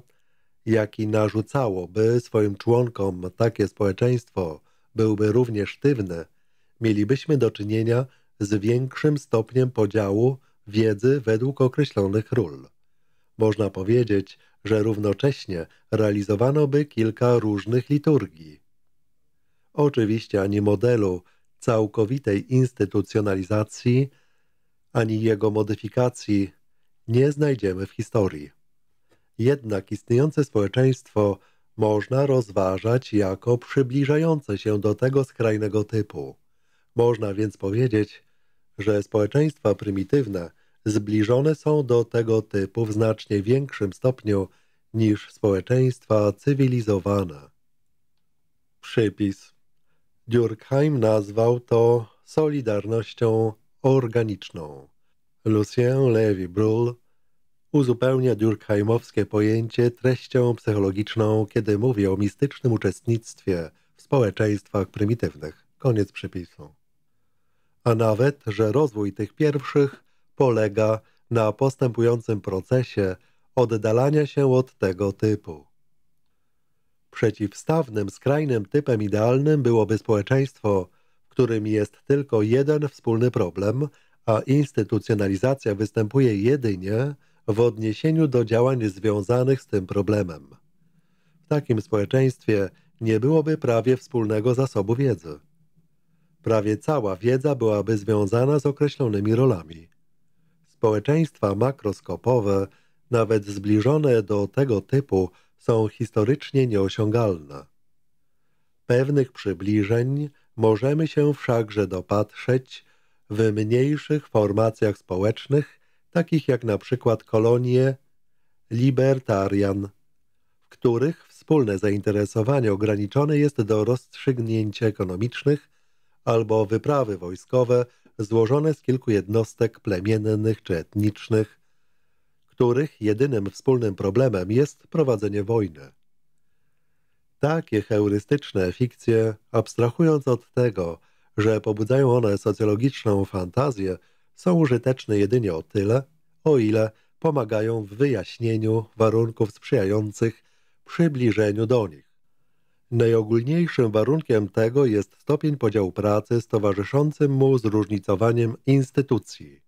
jaki narzucałoby swoim członkom takie społeczeństwo, byłby równie sztywny, mielibyśmy do czynienia z większym stopniem podziału wiedzy według określonych ról. Można powiedzieć, że równocześnie realizowano by kilka różnych liturgii. Oczywiście ani modelu całkowitej instytucjonalizacji, ani jego modyfikacji nie znajdziemy w historii. Jednak istniejące społeczeństwo można rozważać jako przybliżające się do tego skrajnego typu. Można więc powiedzieć, że społeczeństwa prymitywne zbliżone są do tego typu w znacznie większym stopniu niż społeczeństwa cywilizowane. Przypis Durkheim nazwał to solidarnością organiczną. Lucien Levy-Brull uzupełnia durkheimowskie pojęcie treścią psychologiczną, kiedy mówi o mistycznym uczestnictwie w społeczeństwach prymitywnych. Koniec przypisu a nawet, że rozwój tych pierwszych polega na postępującym procesie oddalania się od tego typu. Przeciwstawnym, skrajnym typem idealnym byłoby społeczeństwo, w którym jest tylko jeden wspólny problem, a instytucjonalizacja występuje jedynie w odniesieniu do działań związanych z tym problemem. W takim społeczeństwie nie byłoby prawie wspólnego zasobu wiedzy. Prawie cała wiedza byłaby związana z określonymi rolami. Społeczeństwa makroskopowe, nawet zbliżone do tego typu, są historycznie nieosiągalne. Pewnych przybliżeń możemy się wszakże dopatrzeć w mniejszych formacjach społecznych, takich jak na przykład kolonie libertarian, w których wspólne zainteresowanie ograniczone jest do rozstrzygnięć ekonomicznych albo wyprawy wojskowe złożone z kilku jednostek plemiennych czy etnicznych, których jedynym wspólnym problemem jest prowadzenie wojny. Takie heurystyczne fikcje, abstrahując od tego, że pobudzają one socjologiczną fantazję, są użyteczne jedynie o tyle, o ile pomagają w wyjaśnieniu warunków sprzyjających przybliżeniu do nich. Najogólniejszym warunkiem tego jest stopień podziału pracy z towarzyszącym mu zróżnicowaniem instytucji.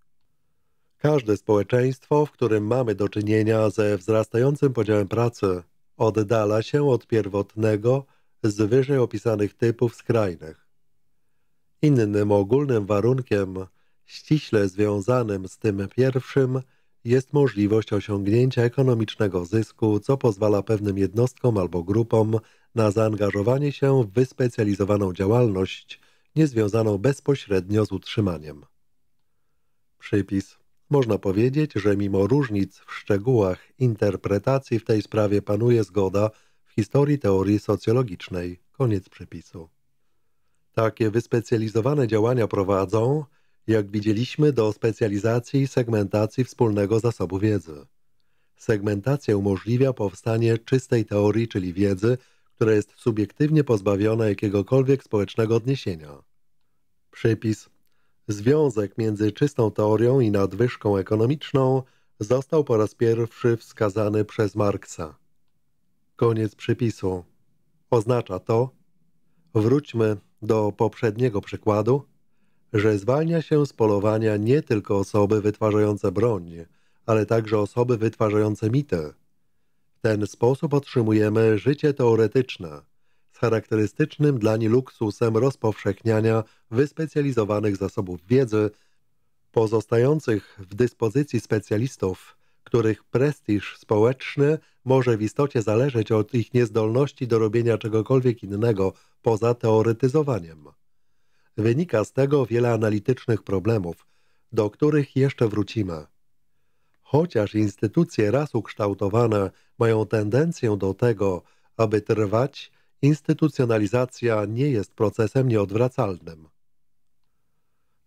Każde społeczeństwo, w którym mamy do czynienia ze wzrastającym podziałem pracy, oddala się od pierwotnego z wyżej opisanych typów skrajnych. Innym ogólnym warunkiem, ściśle związanym z tym pierwszym, jest możliwość osiągnięcia ekonomicznego zysku, co pozwala pewnym jednostkom albo grupom na zaangażowanie się w wyspecjalizowaną działalność niezwiązaną bezpośrednio z utrzymaniem. Przypis. Można powiedzieć, że mimo różnic w szczegółach interpretacji w tej sprawie panuje zgoda w historii teorii socjologicznej. Koniec przypisu. Takie wyspecjalizowane działania prowadzą, jak widzieliśmy, do specjalizacji i segmentacji wspólnego zasobu wiedzy. Segmentacja umożliwia powstanie czystej teorii, czyli wiedzy, które jest subiektywnie pozbawione jakiegokolwiek społecznego odniesienia. Przypis Związek między czystą teorią i nadwyżką ekonomiczną został po raz pierwszy wskazany przez Marksa. Koniec przypisu. Oznacza to, wróćmy do poprzedniego przykładu, że zwalnia się z polowania nie tylko osoby wytwarzające broń, ale także osoby wytwarzające mity – w ten sposób otrzymujemy życie teoretyczne z charakterystycznym dla nich luksusem rozpowszechniania wyspecjalizowanych zasobów wiedzy pozostających w dyspozycji specjalistów, których prestiż społeczny może w istocie zależeć od ich niezdolności do robienia czegokolwiek innego poza teoretyzowaniem. Wynika z tego wiele analitycznych problemów, do których jeszcze wrócimy. Chociaż instytucje raz ukształtowane mają tendencję do tego, aby trwać, instytucjonalizacja nie jest procesem nieodwracalnym.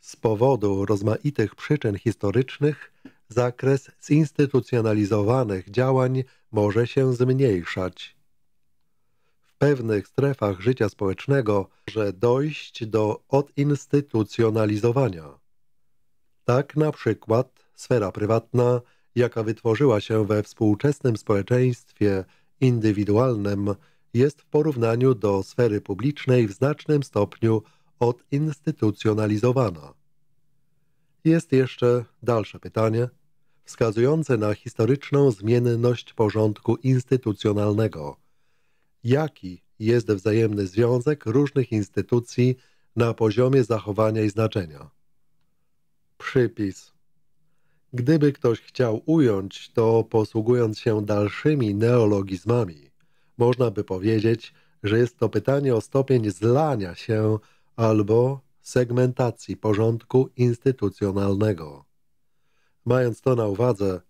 Z powodu rozmaitych przyczyn historycznych zakres zinstytucjonalizowanych działań może się zmniejszać. W pewnych strefach życia społecznego może dojść do odinstytucjonalizowania. Tak na przykład sfera prywatna, jaka wytworzyła się we współczesnym społeczeństwie indywidualnym, jest w porównaniu do sfery publicznej w znacznym stopniu odinstytucjonalizowana. Jest jeszcze dalsze pytanie, wskazujące na historyczną zmienność porządku instytucjonalnego. Jaki jest wzajemny związek różnych instytucji na poziomie zachowania i znaczenia? Przypis Gdyby ktoś chciał ująć to posługując się dalszymi neologizmami, można by powiedzieć, że jest to pytanie o stopień zlania się albo segmentacji porządku instytucjonalnego. Mając to na uwadze,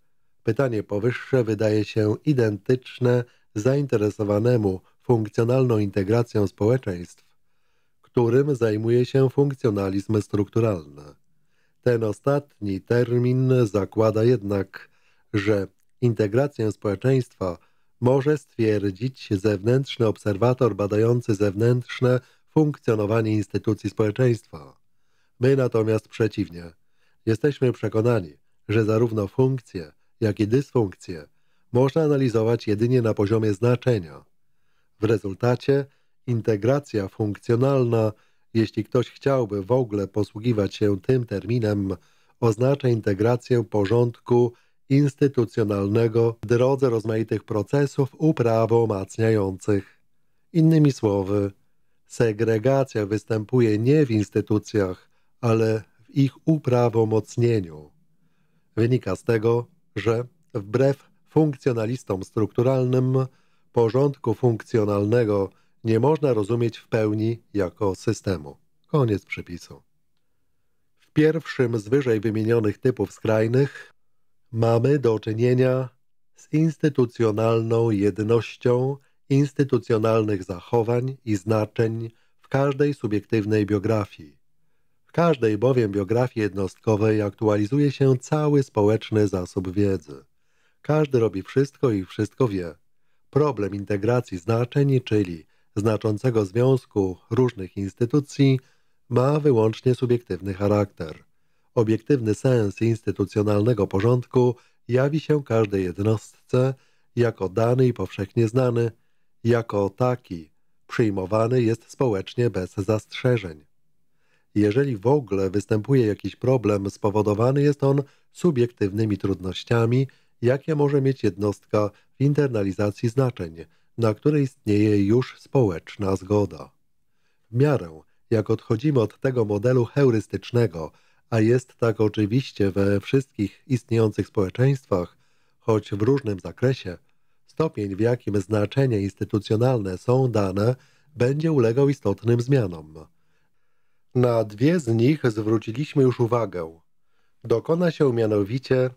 pytanie powyższe wydaje się identyczne zainteresowanemu funkcjonalną integracją społeczeństw, którym zajmuje się funkcjonalizm strukturalny. Ten ostatni termin zakłada jednak, że integrację społeczeństwa może stwierdzić zewnętrzny obserwator badający zewnętrzne funkcjonowanie instytucji społeczeństwa. My natomiast przeciwnie. Jesteśmy przekonani, że zarówno funkcje, jak i dysfunkcje można analizować jedynie na poziomie znaczenia. W rezultacie integracja funkcjonalna jeśli ktoś chciałby w ogóle posługiwać się tym terminem, oznacza integrację porządku instytucjonalnego w drodze rozmaitych procesów uprawomacniających. Innymi słowy, segregacja występuje nie w instytucjach, ale w ich uprawomocnieniu. Wynika z tego, że wbrew funkcjonalistom strukturalnym porządku funkcjonalnego nie można rozumieć w pełni jako systemu. Koniec przypisu. W pierwszym z wyżej wymienionych typów skrajnych mamy do czynienia z instytucjonalną jednością instytucjonalnych zachowań i znaczeń w każdej subiektywnej biografii. W każdej bowiem biografii jednostkowej aktualizuje się cały społeczny zasób wiedzy. Każdy robi wszystko i wszystko wie. Problem integracji znaczeń, czyli znaczącego związku różnych instytucji ma wyłącznie subiektywny charakter. Obiektywny sens instytucjonalnego porządku jawi się każdej jednostce jako dany i powszechnie znany, jako taki przyjmowany jest społecznie bez zastrzeżeń. Jeżeli w ogóle występuje jakiś problem, spowodowany jest on subiektywnymi trudnościami, jakie może mieć jednostka w internalizacji znaczeń – na której istnieje już społeczna zgoda. W miarę jak odchodzimy od tego modelu heurystycznego, a jest tak oczywiście we wszystkich istniejących społeczeństwach, choć w różnym zakresie, stopień w jakim znaczenie instytucjonalne są dane będzie ulegał istotnym zmianom. Na dwie z nich zwróciliśmy już uwagę. Dokona się mianowicie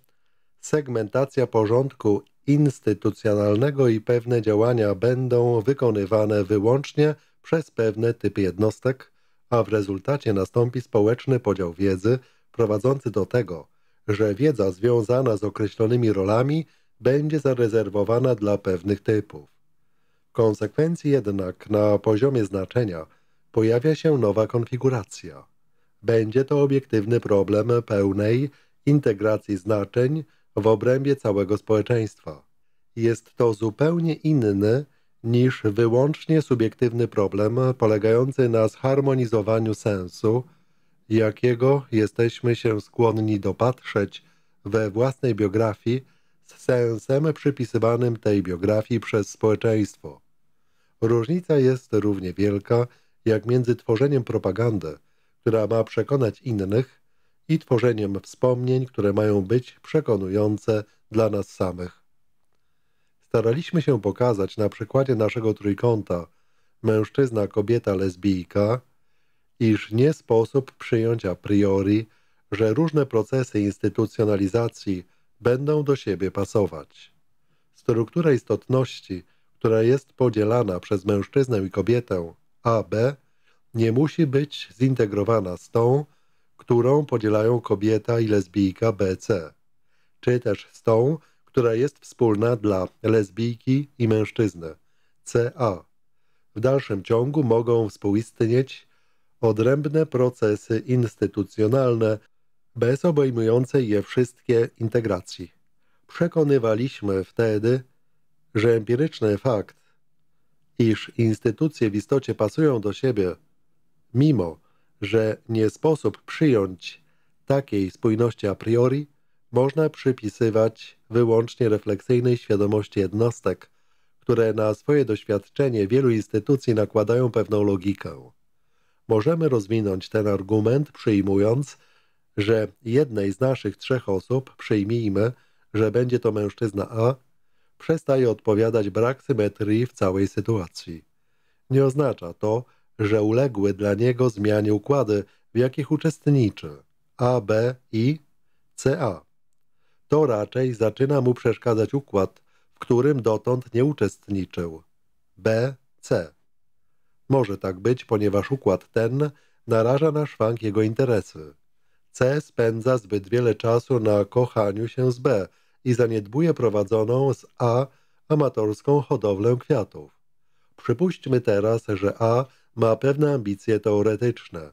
segmentacja porządku instytucjonalnego i pewne działania będą wykonywane wyłącznie przez pewne typy jednostek, a w rezultacie nastąpi społeczny podział wiedzy prowadzący do tego, że wiedza związana z określonymi rolami będzie zarezerwowana dla pewnych typów. W konsekwencji jednak na poziomie znaczenia pojawia się nowa konfiguracja. Będzie to obiektywny problem pełnej integracji znaczeń w obrębie całego społeczeństwa. Jest to zupełnie inny niż wyłącznie subiektywny problem polegający na zharmonizowaniu sensu, jakiego jesteśmy się skłonni dopatrzeć we własnej biografii z sensem przypisywanym tej biografii przez społeczeństwo. Różnica jest równie wielka jak między tworzeniem propagandy, która ma przekonać innych, i tworzeniem wspomnień, które mają być przekonujące dla nas samych. Staraliśmy się pokazać na przykładzie naszego trójkąta mężczyzna, kobieta, lesbijka, iż nie sposób przyjąć a priori, że różne procesy instytucjonalizacji będą do siebie pasować. Struktura istotności, która jest podzielana przez mężczyznę i kobietę AB, nie musi być zintegrowana z tą, którą podzielają kobieta i lesbijka BC, czy też z tą, która jest wspólna dla lesbijki i mężczyzny CA. W dalszym ciągu mogą współistnieć odrębne procesy instytucjonalne bez obejmującej je wszystkie integracji. Przekonywaliśmy wtedy, że empiryczny fakt, iż instytucje w istocie pasują do siebie, mimo że nie sposób przyjąć takiej spójności a priori, można przypisywać wyłącznie refleksyjnej świadomości jednostek, które na swoje doświadczenie wielu instytucji nakładają pewną logikę. Możemy rozwinąć ten argument przyjmując, że jednej z naszych trzech osób, przyjmijmy, że będzie to mężczyzna A, przestaje odpowiadać brak symetrii w całej sytuacji. Nie oznacza to, że uległy dla niego zmianie układy, w jakich uczestniczy A, B i CA. To raczej zaczyna mu przeszkadzać układ, w którym dotąd nie uczestniczył B, C. Może tak być, ponieważ układ ten naraża na szwank jego interesy. C spędza zbyt wiele czasu na kochaniu się z B i zaniedbuje prowadzoną z A amatorską hodowlę kwiatów. Przypuśćmy teraz, że A ma pewne ambicje teoretyczne.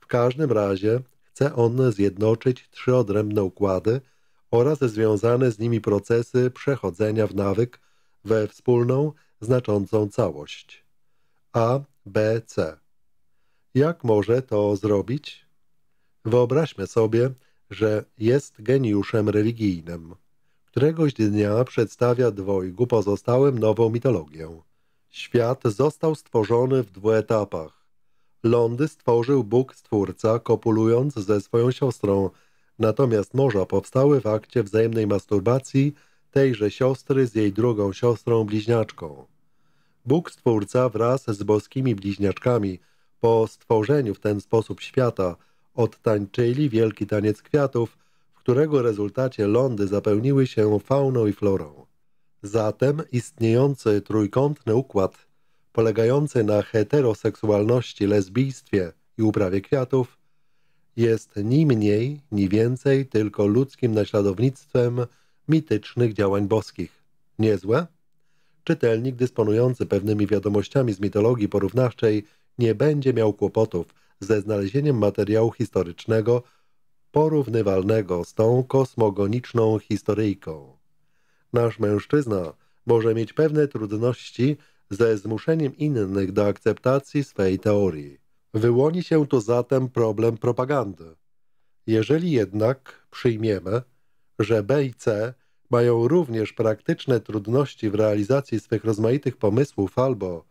W każdym razie chce on zjednoczyć trzy odrębne układy oraz związane z nimi procesy przechodzenia w nawyk we wspólną, znaczącą całość. A, B, C. Jak może to zrobić? Wyobraźmy sobie, że jest geniuszem religijnym. Któregoś dnia przedstawia dwojgu pozostałym nową mitologię – Świat został stworzony w dwóch etapach. Lądy stworzył Bóg Stwórca, kopulując ze swoją siostrą, natomiast morza powstały w akcie wzajemnej masturbacji tejże siostry z jej drugą siostrą bliźniaczką. Bóg Stwórca wraz z boskimi bliźniaczkami po stworzeniu w ten sposób świata odtańczyli wielki taniec kwiatów, w którego rezultacie lądy zapełniły się fauną i florą. Zatem istniejący trójkątny układ polegający na heteroseksualności, lesbijstwie i uprawie kwiatów jest ni mniej, ni więcej tylko ludzkim naśladownictwem mitycznych działań boskich. Niezłe? Czytelnik dysponujący pewnymi wiadomościami z mitologii porównawczej nie będzie miał kłopotów ze znalezieniem materiału historycznego porównywalnego z tą kosmogoniczną historyjką. Nasz mężczyzna może mieć pewne trudności ze zmuszeniem innych do akceptacji swej teorii. Wyłoni się to zatem problem propagandy. Jeżeli jednak przyjmiemy, że B i C mają również praktyczne trudności w realizacji swych rozmaitych pomysłów albo,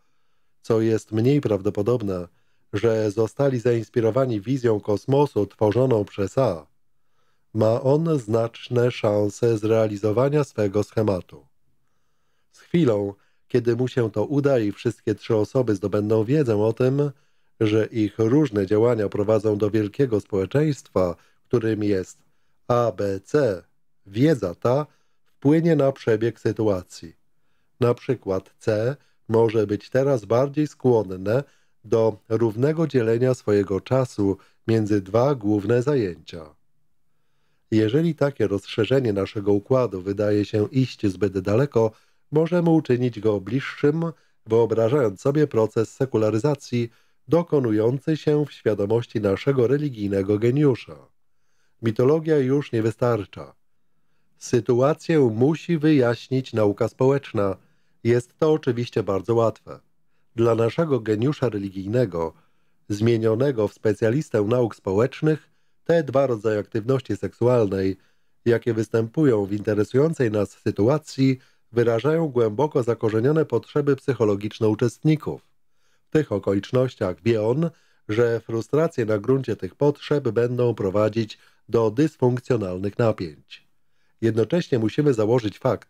co jest mniej prawdopodobne, że zostali zainspirowani wizją kosmosu tworzoną przez A, ma on znaczne szanse zrealizowania swego schematu. Z chwilą, kiedy mu się to uda i wszystkie trzy osoby zdobędą wiedzę o tym, że ich różne działania prowadzą do wielkiego społeczeństwa, którym jest ABC, wiedza ta wpłynie na przebieg sytuacji. Na przykład C może być teraz bardziej skłonne do równego dzielenia swojego czasu między dwa główne zajęcia. Jeżeli takie rozszerzenie naszego układu wydaje się iść zbyt daleko, możemy uczynić go bliższym, wyobrażając sobie proces sekularyzacji dokonujący się w świadomości naszego religijnego geniusza. Mitologia już nie wystarcza. Sytuację musi wyjaśnić nauka społeczna. Jest to oczywiście bardzo łatwe. Dla naszego geniusza religijnego, zmienionego w specjalistę nauk społecznych, te dwa rodzaje aktywności seksualnej, jakie występują w interesującej nas sytuacji, wyrażają głęboko zakorzenione potrzeby psychologiczne uczestników. W tych okolicznościach wie on, że frustracje na gruncie tych potrzeb będą prowadzić do dysfunkcjonalnych napięć. Jednocześnie musimy założyć fakt,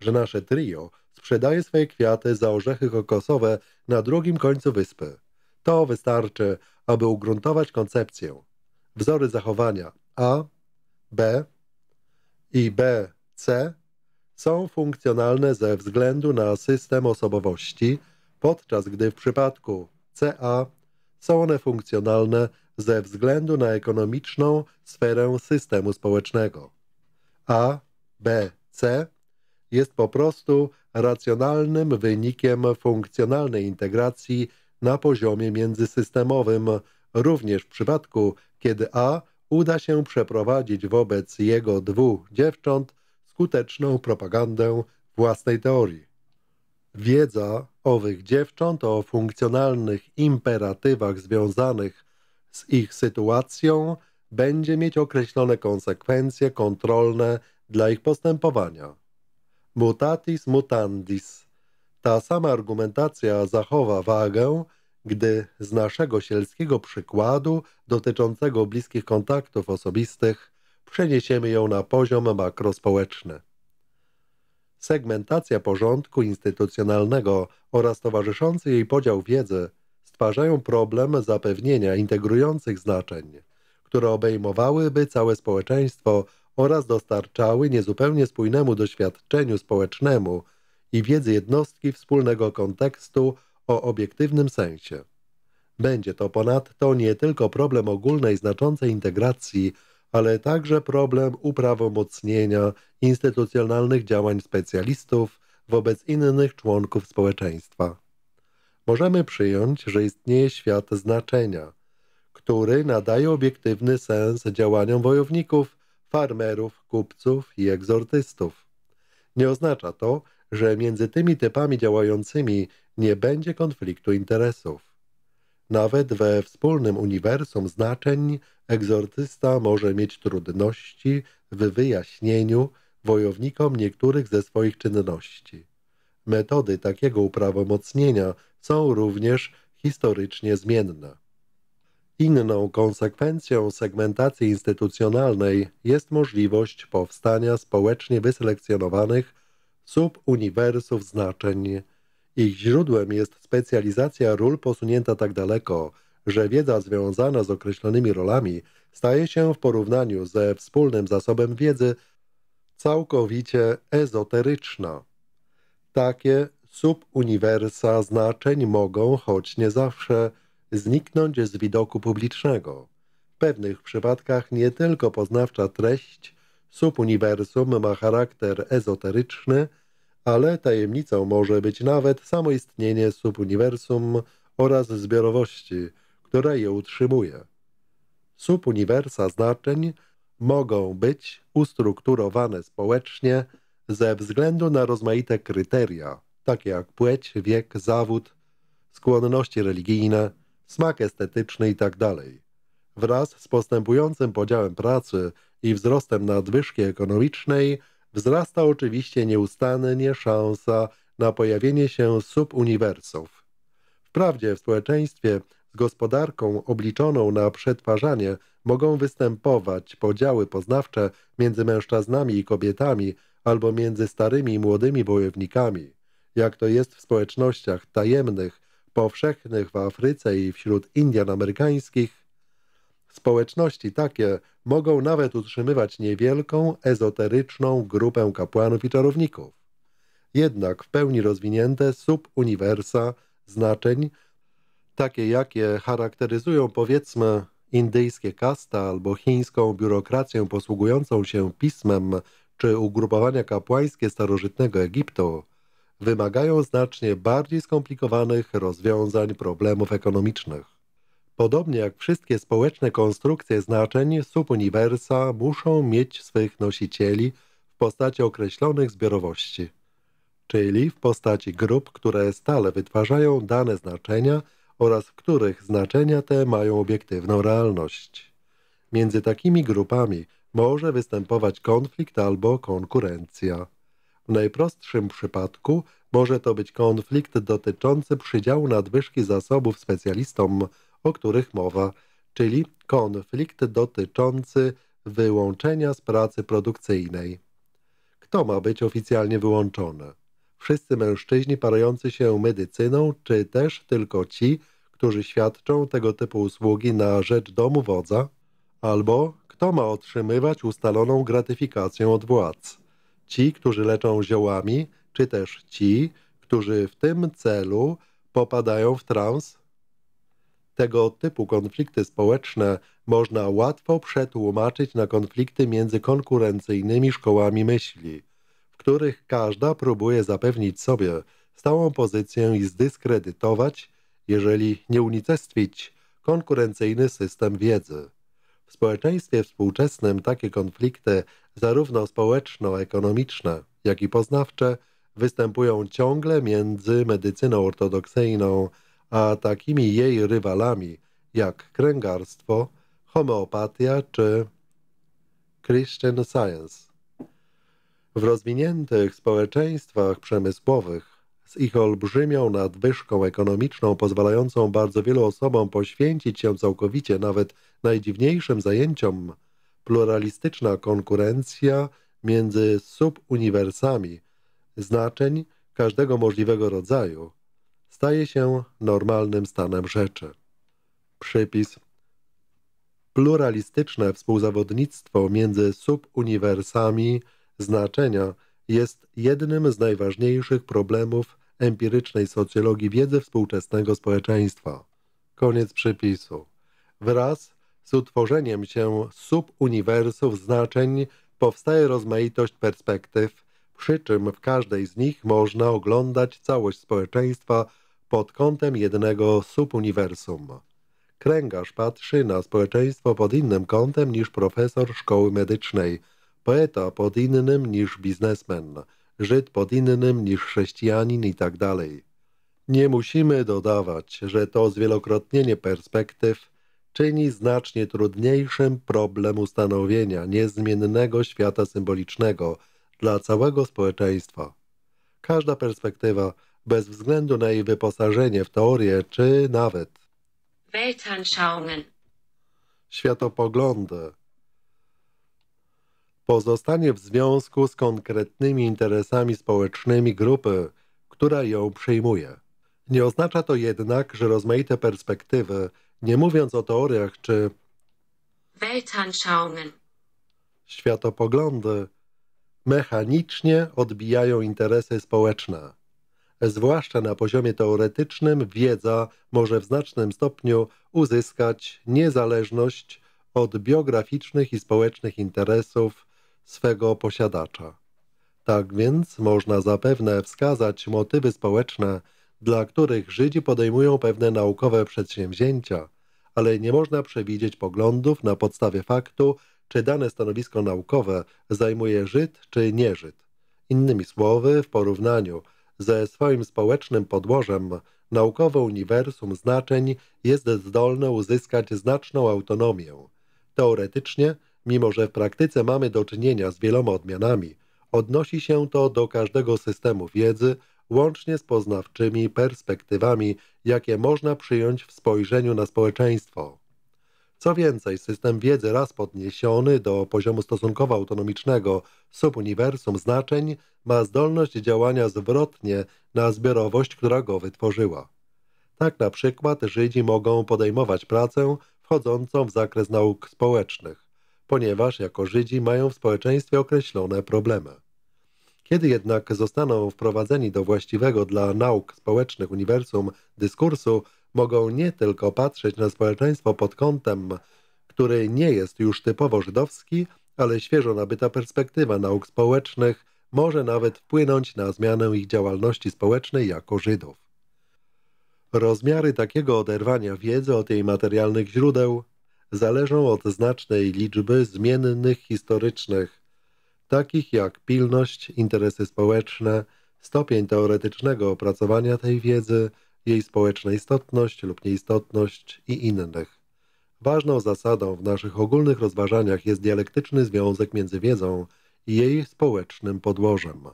że nasze trio sprzedaje swoje kwiaty za orzechy kokosowe na drugim końcu wyspy. To wystarczy, aby ugruntować koncepcję wzory zachowania A, B i B, C są funkcjonalne ze względu na system osobowości, podczas gdy w przypadku CA są one funkcjonalne ze względu na ekonomiczną sferę systemu społecznego. A, B, C jest po prostu racjonalnym wynikiem funkcjonalnej integracji na poziomie międzysystemowym, również w przypadku kiedy A uda się przeprowadzić wobec jego dwóch dziewcząt skuteczną propagandę własnej teorii. Wiedza owych dziewcząt o funkcjonalnych imperatywach związanych z ich sytuacją będzie mieć określone konsekwencje kontrolne dla ich postępowania. Mutatis mutandis. Ta sama argumentacja zachowa wagę, gdy z naszego sielskiego przykładu dotyczącego bliskich kontaktów osobistych przeniesiemy ją na poziom makrospołeczny. Segmentacja porządku instytucjonalnego oraz towarzyszący jej podział wiedzy stwarzają problem zapewnienia integrujących znaczeń, które obejmowałyby całe społeczeństwo oraz dostarczały niezupełnie spójnemu doświadczeniu społecznemu i wiedzy jednostki wspólnego kontekstu o obiektywnym sensie. Będzie to ponadto nie tylko problem ogólnej znaczącej integracji, ale także problem uprawomocnienia instytucjonalnych działań specjalistów wobec innych członków społeczeństwa. Możemy przyjąć, że istnieje świat znaczenia, który nadaje obiektywny sens działaniom wojowników, farmerów, kupców i egzortystów. Nie oznacza to, że między tymi typami działającymi nie będzie konfliktu interesów. Nawet we wspólnym uniwersum znaczeń egzorcysta może mieć trudności w wyjaśnieniu wojownikom niektórych ze swoich czynności. Metody takiego uprawomocnienia są również historycznie zmienne. Inną konsekwencją segmentacji instytucjonalnej jest możliwość powstania społecznie wyselekcjonowanych subuniwersów znaczeń ich źródłem jest specjalizacja ról posunięta tak daleko, że wiedza związana z określonymi rolami staje się w porównaniu ze wspólnym zasobem wiedzy całkowicie ezoteryczna. Takie subuniwersa znaczeń mogą, choć nie zawsze, zniknąć z widoku publicznego. W pewnych przypadkach nie tylko poznawcza treść subuniwersum ma charakter ezoteryczny, ale tajemnicą może być nawet samo istnienie subuniwersum oraz zbiorowości, która je utrzymuje. Subuniwersa znaczeń mogą być ustrukturowane społecznie ze względu na rozmaite kryteria, takie jak płeć, wiek, zawód, skłonności religijne, smak estetyczny itd. Tak Wraz z postępującym podziałem pracy i wzrostem nadwyżki ekonomicznej wzrasta oczywiście nieustannie szansa na pojawienie się subuniwersów. Wprawdzie w społeczeństwie z gospodarką obliczoną na przetwarzanie mogą występować podziały poznawcze między mężczyznami i kobietami albo między starymi i młodymi wojownikami, jak to jest w społecznościach tajemnych, powszechnych w Afryce i wśród Indian amerykańskich. Społeczności takie mogą nawet utrzymywać niewielką, ezoteryczną grupę kapłanów i czarowników. Jednak w pełni rozwinięte subuniwersa znaczeń, takie jakie charakteryzują powiedzmy indyjskie kasta albo chińską biurokrację posługującą się pismem czy ugrupowania kapłańskie starożytnego Egiptu, wymagają znacznie bardziej skomplikowanych rozwiązań problemów ekonomicznych. Podobnie jak wszystkie społeczne konstrukcje znaczeń, subuniwersa muszą mieć swych nosicieli w postaci określonych zbiorowości, czyli w postaci grup, które stale wytwarzają dane znaczenia oraz w których znaczenia te mają obiektywną realność. Między takimi grupami może występować konflikt albo konkurencja. W najprostszym przypadku może to być konflikt dotyczący przydziału nadwyżki zasobów specjalistom o których mowa, czyli konflikt dotyczący wyłączenia z pracy produkcyjnej. Kto ma być oficjalnie wyłączony? Wszyscy mężczyźni parający się medycyną, czy też tylko ci, którzy świadczą tego typu usługi na rzecz domu wodza? Albo kto ma otrzymywać ustaloną gratyfikację od władz? Ci, którzy leczą ziołami, czy też ci, którzy w tym celu popadają w trans tego typu konflikty społeczne można łatwo przetłumaczyć na konflikty między konkurencyjnymi szkołami myśli, w których każda próbuje zapewnić sobie stałą pozycję i zdyskredytować, jeżeli nie unicestwić, konkurencyjny system wiedzy. W społeczeństwie współczesnym takie konflikty, zarówno społeczno-ekonomiczne, jak i poznawcze, występują ciągle między medycyną ortodoksyjną a takimi jej rywalami jak kręgarstwo, homeopatia czy Christian Science. W rozwiniętych społeczeństwach przemysłowych z ich olbrzymią nadwyżką ekonomiczną pozwalającą bardzo wielu osobom poświęcić się całkowicie nawet najdziwniejszym zajęciom, pluralistyczna konkurencja między subuniwersami znaczeń każdego możliwego rodzaju – staje się normalnym stanem rzeczy. Przypis Pluralistyczne współzawodnictwo między subuniwersami znaczenia jest jednym z najważniejszych problemów empirycznej socjologii wiedzy współczesnego społeczeństwa. Koniec przypisu. Wraz z utworzeniem się subuniwersów znaczeń powstaje rozmaitość perspektyw, przy czym w każdej z nich można oglądać całość społeczeństwa pod kątem jednego subuniwersum. Kręgarz patrzy na społeczeństwo pod innym kątem niż profesor szkoły medycznej, poeta pod innym niż biznesmen, Żyd pod innym niż chrześcijanin itd. Tak Nie musimy dodawać, że to zwielokrotnienie perspektyw czyni znacznie trudniejszym problem ustanowienia niezmiennego świata symbolicznego dla całego społeczeństwa. Każda perspektywa – bez względu na jej wyposażenie w teorie czy nawet Weltanschauungen. światopoglądy. Pozostanie w związku z konkretnymi interesami społecznymi grupy, która ją przyjmuje. Nie oznacza to jednak, że rozmaite perspektywy, nie mówiąc o teoriach czy Weltanschauungen. światopoglądy, mechanicznie odbijają interesy społeczne zwłaszcza na poziomie teoretycznym, wiedza może w znacznym stopniu uzyskać niezależność od biograficznych i społecznych interesów swego posiadacza. Tak więc można zapewne wskazać motywy społeczne, dla których Żydzi podejmują pewne naukowe przedsięwzięcia, ale nie można przewidzieć poglądów na podstawie faktu, czy dane stanowisko naukowe zajmuje Żyd czy nie Żyd. Innymi słowy, w porównaniu ze swoim społecznym podłożem naukowe uniwersum znaczeń jest zdolne uzyskać znaczną autonomię. Teoretycznie, mimo że w praktyce mamy do czynienia z wieloma odmianami, odnosi się to do każdego systemu wiedzy, łącznie z poznawczymi perspektywami, jakie można przyjąć w spojrzeniu na społeczeństwo. Co więcej, system wiedzy raz podniesiony do poziomu stosunkowo autonomicznego subuniwersum znaczeń ma zdolność działania zwrotnie na zbiorowość, która go wytworzyła. Tak na przykład Żydzi mogą podejmować pracę wchodzącą w zakres nauk społecznych, ponieważ jako Żydzi mają w społeczeństwie określone problemy. Kiedy jednak zostaną wprowadzeni do właściwego dla nauk społecznych uniwersum dyskursu, mogą nie tylko patrzeć na społeczeństwo pod kątem, który nie jest już typowo żydowski, ale świeżo nabyta perspektywa nauk społecznych może nawet wpłynąć na zmianę ich działalności społecznej jako Żydów. Rozmiary takiego oderwania wiedzy od jej materialnych źródeł zależą od znacznej liczby zmiennych historycznych, takich jak pilność, interesy społeczne, stopień teoretycznego opracowania tej wiedzy, jej społeczna istotność lub nieistotność i innych. Ważną zasadą w naszych ogólnych rozważaniach jest dialektyczny związek między wiedzą i jej społecznym podłożem.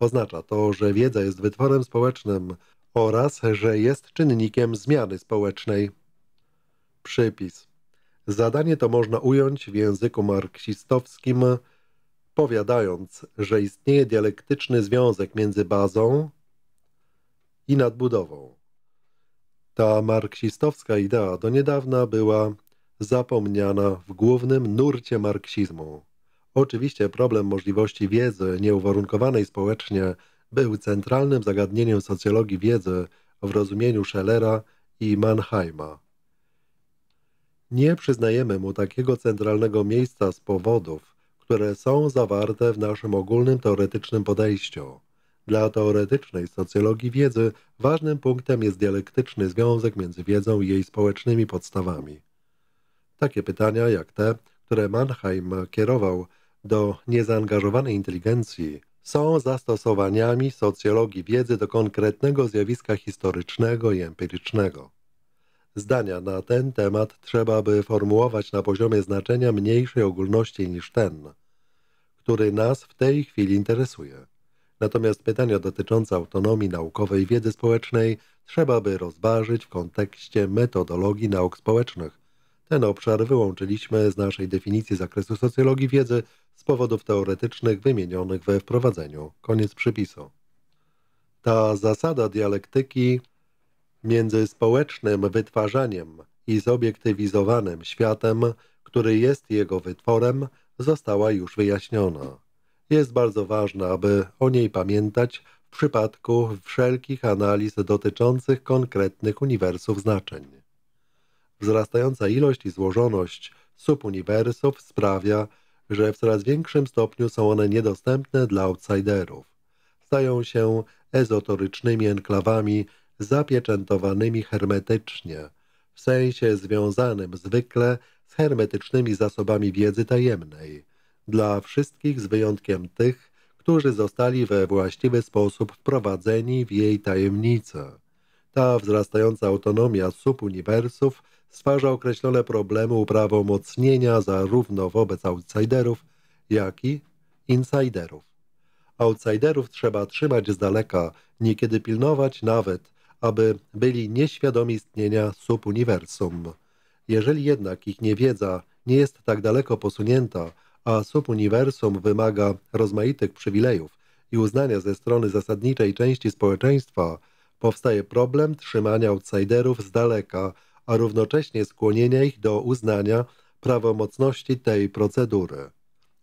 Oznacza to, że wiedza jest wytworem społecznym oraz, że jest czynnikiem zmiany społecznej. Przypis. Zadanie to można ująć w języku marksistowskim, powiadając, że istnieje dialektyczny związek między bazą i nadbudową. Ta marksistowska idea do niedawna była zapomniana w głównym nurcie marksizmu. Oczywiście problem możliwości wiedzy nieuwarunkowanej społecznie był centralnym zagadnieniem socjologii wiedzy w rozumieniu Schellera i Mannheima. Nie przyznajemy mu takiego centralnego miejsca z powodów, które są zawarte w naszym ogólnym teoretycznym podejściu. Dla teoretycznej socjologii wiedzy ważnym punktem jest dialektyczny związek między wiedzą i jej społecznymi podstawami. Takie pytania jak te, które Mannheim kierował do niezaangażowanej inteligencji, są zastosowaniami socjologii wiedzy do konkretnego zjawiska historycznego i empirycznego. Zdania na ten temat trzeba by formułować na poziomie znaczenia mniejszej ogólności niż ten, który nas w tej chwili interesuje. Natomiast pytania dotyczące autonomii naukowej wiedzy społecznej trzeba by rozważyć w kontekście metodologii nauk społecznych. Ten obszar wyłączyliśmy z naszej definicji zakresu socjologii wiedzy z powodów teoretycznych wymienionych we wprowadzeniu. Koniec przypisu. Ta zasada dialektyki między społecznym wytwarzaniem i zobiektywizowanym światem, który jest jego wytworem, została już wyjaśniona jest bardzo ważna, aby o niej pamiętać w przypadku wszelkich analiz dotyczących konkretnych uniwersów znaczeń. Wzrastająca ilość i złożoność subuniwersów sprawia, że w coraz większym stopniu są one niedostępne dla outsiderów. Stają się ezotorycznymi enklawami zapieczętowanymi hermetycznie, w sensie związanym zwykle z hermetycznymi zasobami wiedzy tajemnej – dla wszystkich z wyjątkiem tych, którzy zostali we właściwy sposób wprowadzeni w jej tajemnicę. Ta wzrastająca autonomia subuniwersów stwarza określone problemy uprawomocnienia zarówno wobec outsiderów, jak i insiderów. Outsiderów trzeba trzymać z daleka, niekiedy pilnować nawet, aby byli nieświadomi istnienia subuniwersum. Jeżeli jednak ich niewiedza nie jest tak daleko posunięta, a subuniwersum wymaga rozmaitych przywilejów i uznania ze strony zasadniczej części społeczeństwa, powstaje problem trzymania outsiderów z daleka, a równocześnie skłonienia ich do uznania prawomocności tej procedury.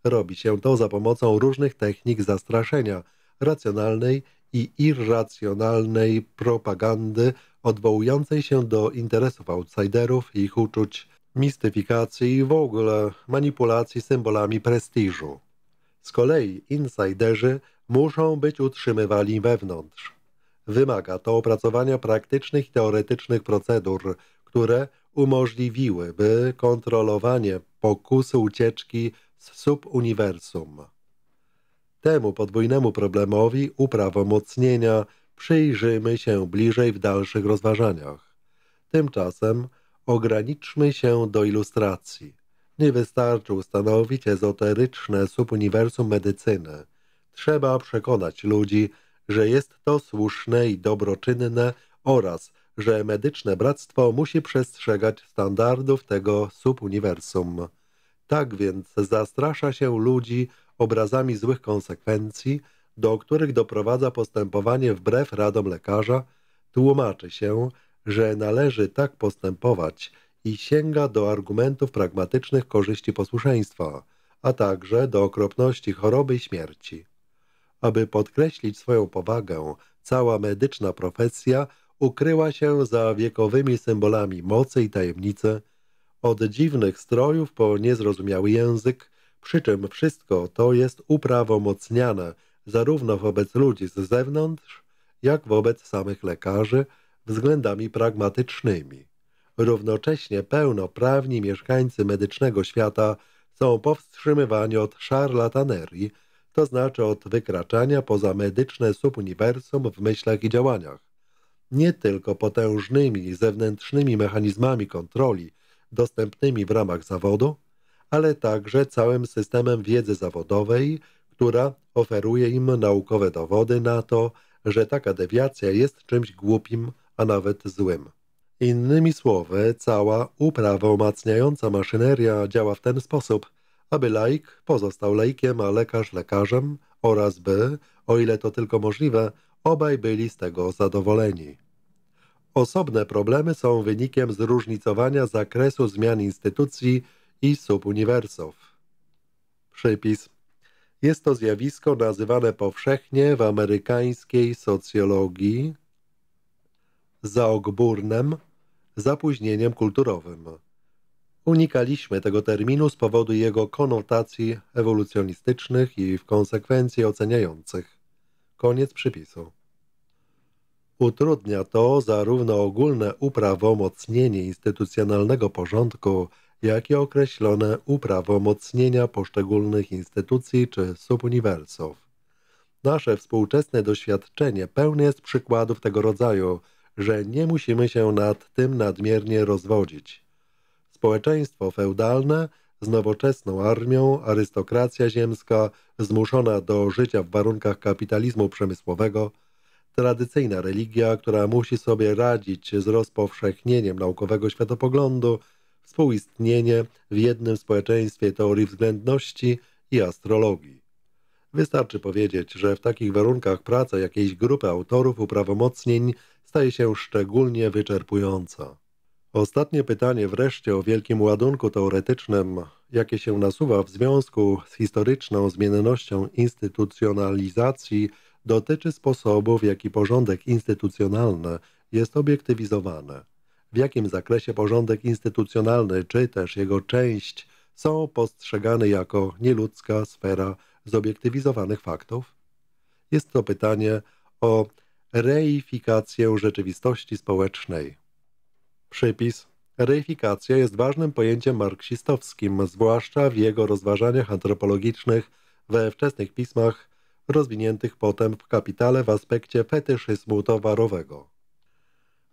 Robi się to za pomocą różnych technik zastraszenia, racjonalnej i irracjonalnej propagandy odwołującej się do interesów outsiderów i ich uczuć mistyfikacji i w ogóle manipulacji symbolami prestiżu. Z kolei insiderzy muszą być utrzymywani wewnątrz. Wymaga to opracowania praktycznych i teoretycznych procedur, które umożliwiłyby kontrolowanie pokusy ucieczki z subuniwersum. Temu podwójnemu problemowi uprawomocnienia przyjrzymy się bliżej w dalszych rozważaniach. Tymczasem Ograniczmy się do ilustracji. Nie wystarczy ustanowić ezoteryczne subuniwersum medycyny. Trzeba przekonać ludzi, że jest to słuszne i dobroczynne oraz że medyczne bractwo musi przestrzegać standardów tego subuniwersum. Tak więc zastrasza się ludzi obrazami złych konsekwencji, do których doprowadza postępowanie wbrew radom lekarza, tłumaczy się, że należy tak postępować i sięga do argumentów pragmatycznych korzyści posłuszeństwa, a także do okropności choroby i śmierci. Aby podkreślić swoją powagę, cała medyczna profesja ukryła się za wiekowymi symbolami mocy i tajemnicy, od dziwnych strojów po niezrozumiały język, przy czym wszystko to jest uprawomocniane zarówno wobec ludzi z zewnątrz, jak wobec samych lekarzy, względami pragmatycznymi. Równocześnie pełnoprawni mieszkańcy medycznego świata są powstrzymywani od szarlatanerii, to znaczy od wykraczania poza medyczne subuniwersum w myślach i działaniach. Nie tylko potężnymi zewnętrznymi mechanizmami kontroli dostępnymi w ramach zawodu, ale także całym systemem wiedzy zawodowej, która oferuje im naukowe dowody na to, że taka dewiacja jest czymś głupim, a nawet złym. Innymi słowy, cała uprawa umacniająca maszyneria działa w ten sposób, aby laik pozostał laikiem, a lekarz lekarzem oraz by, o ile to tylko możliwe, obaj byli z tego zadowoleni. Osobne problemy są wynikiem zróżnicowania zakresu zmian instytucji i subuniwersów. Przypis Jest to zjawisko nazywane powszechnie w amerykańskiej socjologii za ogburnem, zapóźnieniem kulturowym. Unikaliśmy tego terminu z powodu jego konotacji ewolucjonistycznych i w konsekwencji oceniających. Koniec przypisu. Utrudnia to zarówno ogólne uprawomocnienie instytucjonalnego porządku, jak i określone uprawomocnienia poszczególnych instytucji czy subuniwersów. Nasze współczesne doświadczenie pełne jest przykładów tego rodzaju – że nie musimy się nad tym nadmiernie rozwodzić. Społeczeństwo feudalne z nowoczesną armią, arystokracja ziemska zmuszona do życia w warunkach kapitalizmu przemysłowego, tradycyjna religia, która musi sobie radzić z rozpowszechnieniem naukowego światopoglądu, współistnienie w jednym społeczeństwie teorii względności i astrologii. Wystarczy powiedzieć, że w takich warunkach praca jakiejś grupy autorów uprawomocnień staje się szczególnie wyczerpująca. Ostatnie pytanie wreszcie o wielkim ładunku teoretycznym, jakie się nasuwa w związku z historyczną zmiennością instytucjonalizacji, dotyczy sposobu, w jaki porządek instytucjonalny jest obiektywizowany. W jakim zakresie porządek instytucjonalny, czy też jego część, są postrzegane jako nieludzka sfera zobiektywizowanych faktów? Jest to pytanie o reifikację rzeczywistości społecznej. Przypis Reifikacja jest ważnym pojęciem marksistowskim, zwłaszcza w jego rozważaniach antropologicznych we wczesnych pismach rozwiniętych potem w kapitale w aspekcie fetyszyzmu towarowego.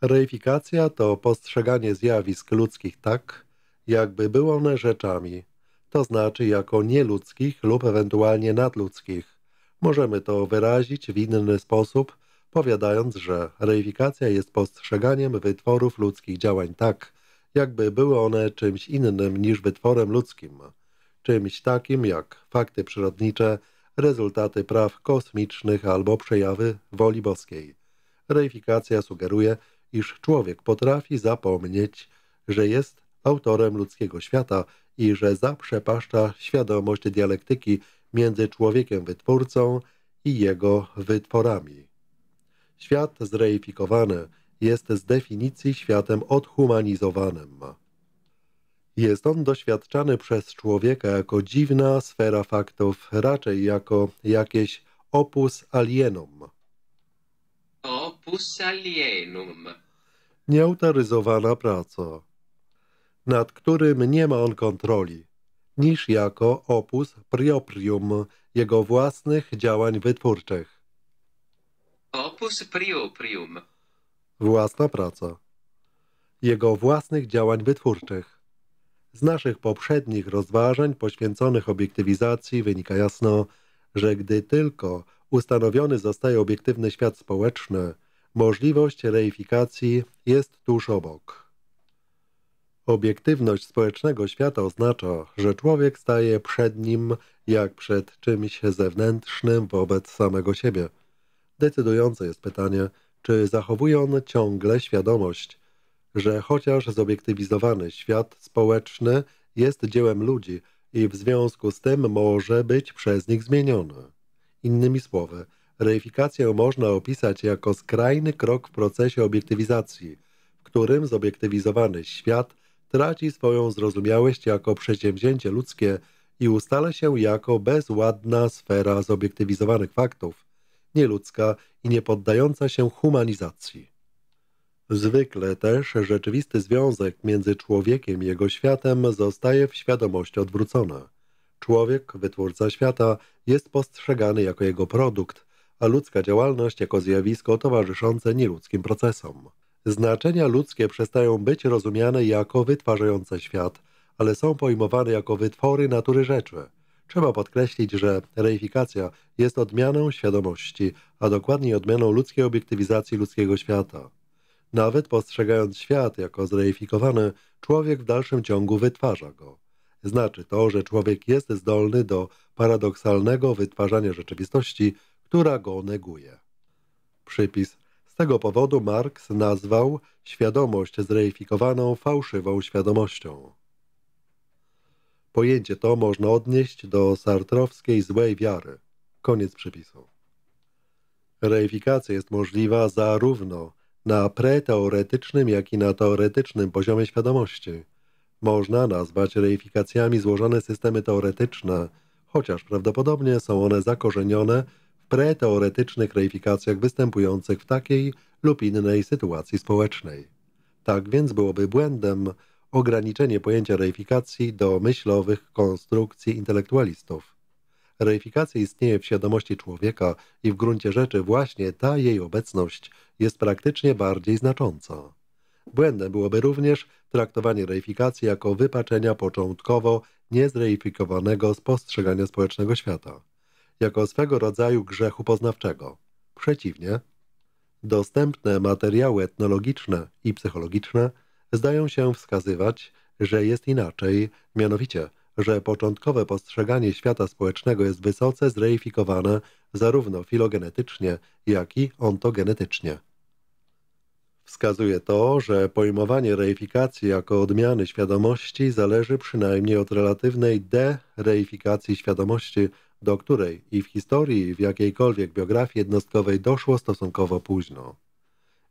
Reifikacja to postrzeganie zjawisk ludzkich tak, jakby były one rzeczami, to znaczy jako nieludzkich lub ewentualnie nadludzkich. Możemy to wyrazić w inny sposób – powiadając, że reifikacja jest postrzeganiem wytworów ludzkich działań tak, jakby były one czymś innym niż wytworem ludzkim, czymś takim jak fakty przyrodnicze, rezultaty praw kosmicznych albo przejawy woli boskiej. Reifikacja sugeruje, iż człowiek potrafi zapomnieć, że jest autorem ludzkiego świata i że zaprzepaszcza świadomość dialektyki między człowiekiem wytwórcą i jego wytworami. Świat zreifikowany jest z definicji światem odhumanizowanym. Jest on doświadczany przez człowieka jako dziwna sfera faktów, raczej jako jakieś opus alienum. Opus alienum. Nieautoryzowana praca, nad którym nie ma on kontroli, niż jako opus proprium jego własnych działań wytwórczych. Opus prium. Własna praca. Jego własnych działań wytwórczych. Z naszych poprzednich rozważań poświęconych obiektywizacji wynika jasno, że gdy tylko ustanowiony zostaje obiektywny świat społeczny, możliwość reifikacji jest tuż obok. Obiektywność społecznego świata oznacza, że człowiek staje przed nim jak przed czymś zewnętrznym wobec samego siebie – decydujące jest pytanie, czy zachowuje on ciągle świadomość, że chociaż zobiektywizowany świat społeczny jest dziełem ludzi i w związku z tym może być przez nich zmieniony. Innymi słowy, reifikację można opisać jako skrajny krok w procesie obiektywizacji, w którym zobiektywizowany świat traci swoją zrozumiałość jako przedsięwzięcie ludzkie i ustala się jako bezładna sfera zobiektywizowanych faktów, nieludzka i niepoddająca się humanizacji. Zwykle też rzeczywisty związek między człowiekiem i jego światem zostaje w świadomości odwrócona. Człowiek, wytwórca świata, jest postrzegany jako jego produkt, a ludzka działalność jako zjawisko towarzyszące nieludzkim procesom. Znaczenia ludzkie przestają być rozumiane jako wytwarzające świat, ale są pojmowane jako wytwory natury rzeczy – Trzeba podkreślić, że reifikacja jest odmianą świadomości, a dokładniej odmianą ludzkiej obiektywizacji ludzkiego świata. Nawet postrzegając świat jako zreifikowany, człowiek w dalszym ciągu wytwarza go. Znaczy to, że człowiek jest zdolny do paradoksalnego wytwarzania rzeczywistości, która go neguje. Przypis. Z tego powodu Marx nazwał świadomość zreifikowaną fałszywą świadomością. Pojęcie to można odnieść do sartrowskiej złej wiary. Koniec przepisu. Reifikacja jest możliwa zarówno na preteoretycznym, jak i na teoretycznym poziomie świadomości. Można nazwać reifikacjami złożone systemy teoretyczne, chociaż prawdopodobnie są one zakorzenione w preteoretycznych reifikacjach występujących w takiej lub innej sytuacji społecznej. Tak więc byłoby błędem ograniczenie pojęcia reifikacji do myślowych konstrukcji intelektualistów. Reifikacja istnieje w świadomości człowieka i w gruncie rzeczy właśnie ta jej obecność jest praktycznie bardziej znacząca. Błędem byłoby również traktowanie reifikacji jako wypaczenia początkowo niezreifikowanego spostrzegania społecznego świata, jako swego rodzaju grzechu poznawczego. Przeciwnie, dostępne materiały etnologiczne i psychologiczne – zdają się wskazywać, że jest inaczej, mianowicie, że początkowe postrzeganie świata społecznego jest wysoce zreifikowane zarówno filogenetycznie, jak i ontogenetycznie. Wskazuje to, że pojmowanie reifikacji jako odmiany świadomości zależy przynajmniej od relatywnej dereifikacji świadomości, do której i w historii, i w jakiejkolwiek biografii jednostkowej doszło stosunkowo późno.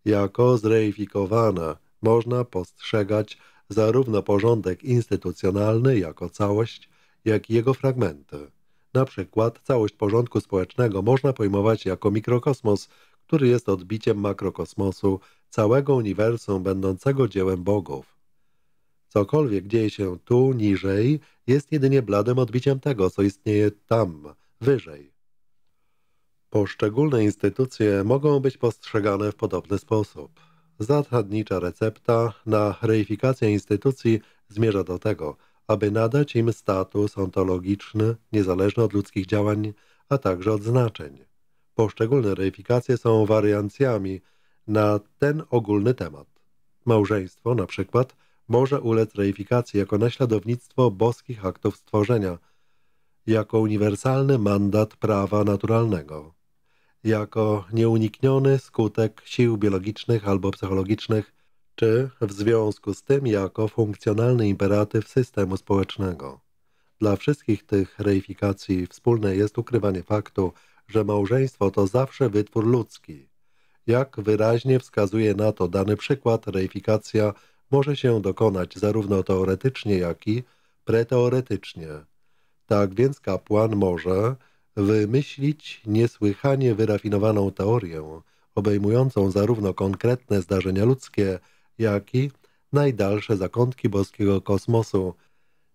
Jako zreifikowana można postrzegać zarówno porządek instytucjonalny jako całość, jak i jego fragmenty. Na przykład całość porządku społecznego można pojmować jako mikrokosmos, który jest odbiciem makrokosmosu, całego uniwersum będącego dziełem bogów. Cokolwiek dzieje się tu, niżej, jest jedynie bladym odbiciem tego, co istnieje tam, wyżej. Poszczególne instytucje mogą być postrzegane w podobny sposób. Zasadnicza recepta na reifikację instytucji zmierza do tego, aby nadać im status ontologiczny, niezależny od ludzkich działań, a także od znaczeń. Poszczególne reifikacje są wariancjami na ten ogólny temat. Małżeństwo, na przykład, może ulec reifikacji jako naśladownictwo boskich aktów stworzenia, jako uniwersalny mandat prawa naturalnego jako nieunikniony skutek sił biologicznych albo psychologicznych, czy w związku z tym jako funkcjonalny imperatyw systemu społecznego. Dla wszystkich tych reifikacji wspólne jest ukrywanie faktu, że małżeństwo to zawsze wytwór ludzki. Jak wyraźnie wskazuje na to dany przykład, reifikacja może się dokonać zarówno teoretycznie, jak i preteoretycznie. Tak więc kapłan może wymyślić niesłychanie wyrafinowaną teorię, obejmującą zarówno konkretne zdarzenia ludzkie, jak i najdalsze zakątki boskiego kosmosu.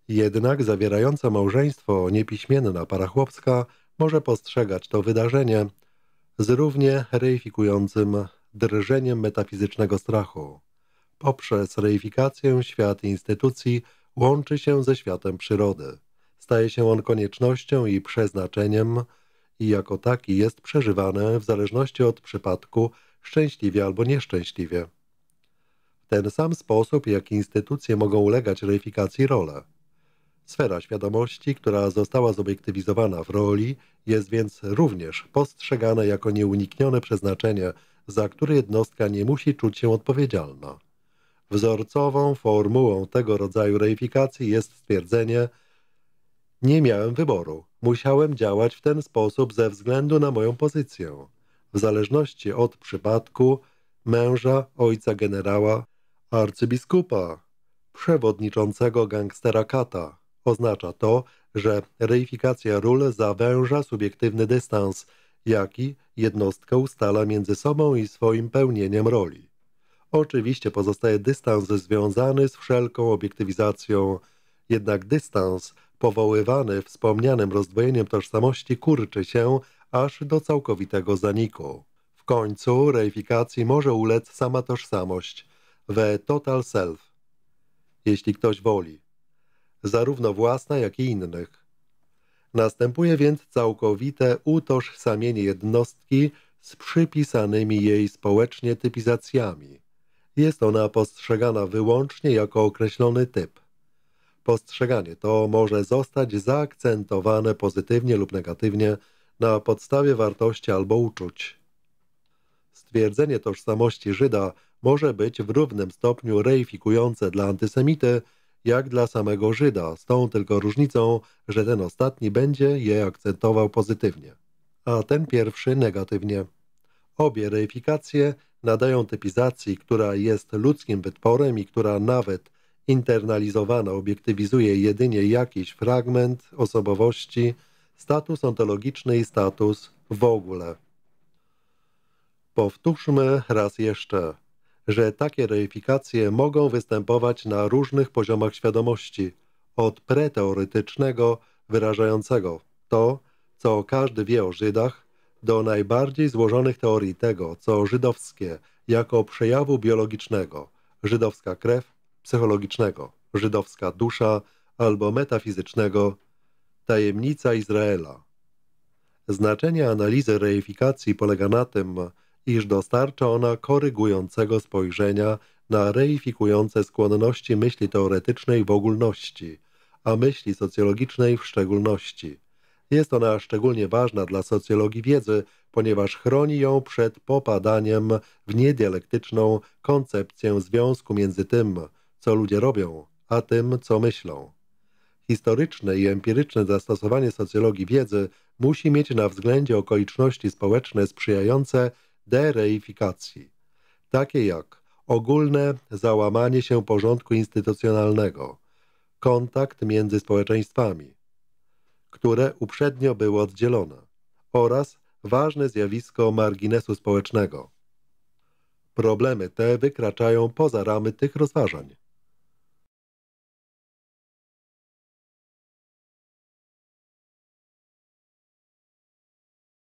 Jednak zawierająca małżeństwo niepiśmienna para chłopska może postrzegać to wydarzenie z równie reifikującym drżeniem metafizycznego strachu. Poprzez reifikację świat instytucji łączy się ze światem przyrody. Staje się on koniecznością i przeznaczeniem i jako taki jest przeżywany w zależności od przypadku szczęśliwie albo nieszczęśliwie. W ten sam sposób, jak instytucje mogą ulegać reifikacji role. Sfera świadomości, która została zobiektywizowana w roli, jest więc również postrzegana jako nieuniknione przeznaczenie, za które jednostka nie musi czuć się odpowiedzialna. Wzorcową formułą tego rodzaju reifikacji jest stwierdzenie – nie miałem wyboru. Musiałem działać w ten sposób ze względu na moją pozycję. W zależności od przypadku, męża, ojca generała, arcybiskupa, przewodniczącego gangstera Kata. Oznacza to, że reifikacja ról zawęża subiektywny dystans, jaki jednostka ustala między sobą i swoim pełnieniem roli. Oczywiście pozostaje dystans związany z wszelką obiektywizacją, jednak dystans powoływany wspomnianym rozdwojeniem tożsamości kurczy się aż do całkowitego zaniku. W końcu reifikacji może ulec sama tożsamość, we total self, jeśli ktoś woli, zarówno własna, jak i innych. Następuje więc całkowite utożsamienie jednostki z przypisanymi jej społecznie typizacjami. Jest ona postrzegana wyłącznie jako określony typ postrzeganie. To może zostać zaakcentowane pozytywnie lub negatywnie na podstawie wartości albo uczuć. Stwierdzenie tożsamości Żyda może być w równym stopniu reifikujące dla antysemity, jak dla samego Żyda, z tą tylko różnicą, że ten ostatni będzie je akcentował pozytywnie, a ten pierwszy negatywnie. Obie reifikacje nadają typizacji, która jest ludzkim wytworem i która nawet internalizowana obiektywizuje jedynie jakiś fragment osobowości, status ontologiczny i status w ogóle. Powtórzmy raz jeszcze, że takie reifikacje mogą występować na różnych poziomach świadomości, od preteoretycznego wyrażającego to, co każdy wie o Żydach, do najbardziej złożonych teorii tego, co żydowskie, jako przejawu biologicznego, żydowska krew, psychologicznego Żydowska dusza albo metafizycznego Tajemnica Izraela. Znaczenie analizy reifikacji polega na tym, iż dostarcza ona korygującego spojrzenia na reifikujące skłonności myśli teoretycznej w ogólności, a myśli socjologicznej w szczególności. Jest ona szczególnie ważna dla socjologii wiedzy, ponieważ chroni ją przed popadaniem w niedialektyczną koncepcję związku między tym, co ludzie robią, a tym, co myślą. Historyczne i empiryczne zastosowanie socjologii wiedzy musi mieć na względzie okoliczności społeczne sprzyjające dereifikacji, takie jak ogólne załamanie się porządku instytucjonalnego, kontakt między społeczeństwami, które uprzednio były oddzielone, oraz ważne zjawisko marginesu społecznego. Problemy te wykraczają poza ramy tych rozważań.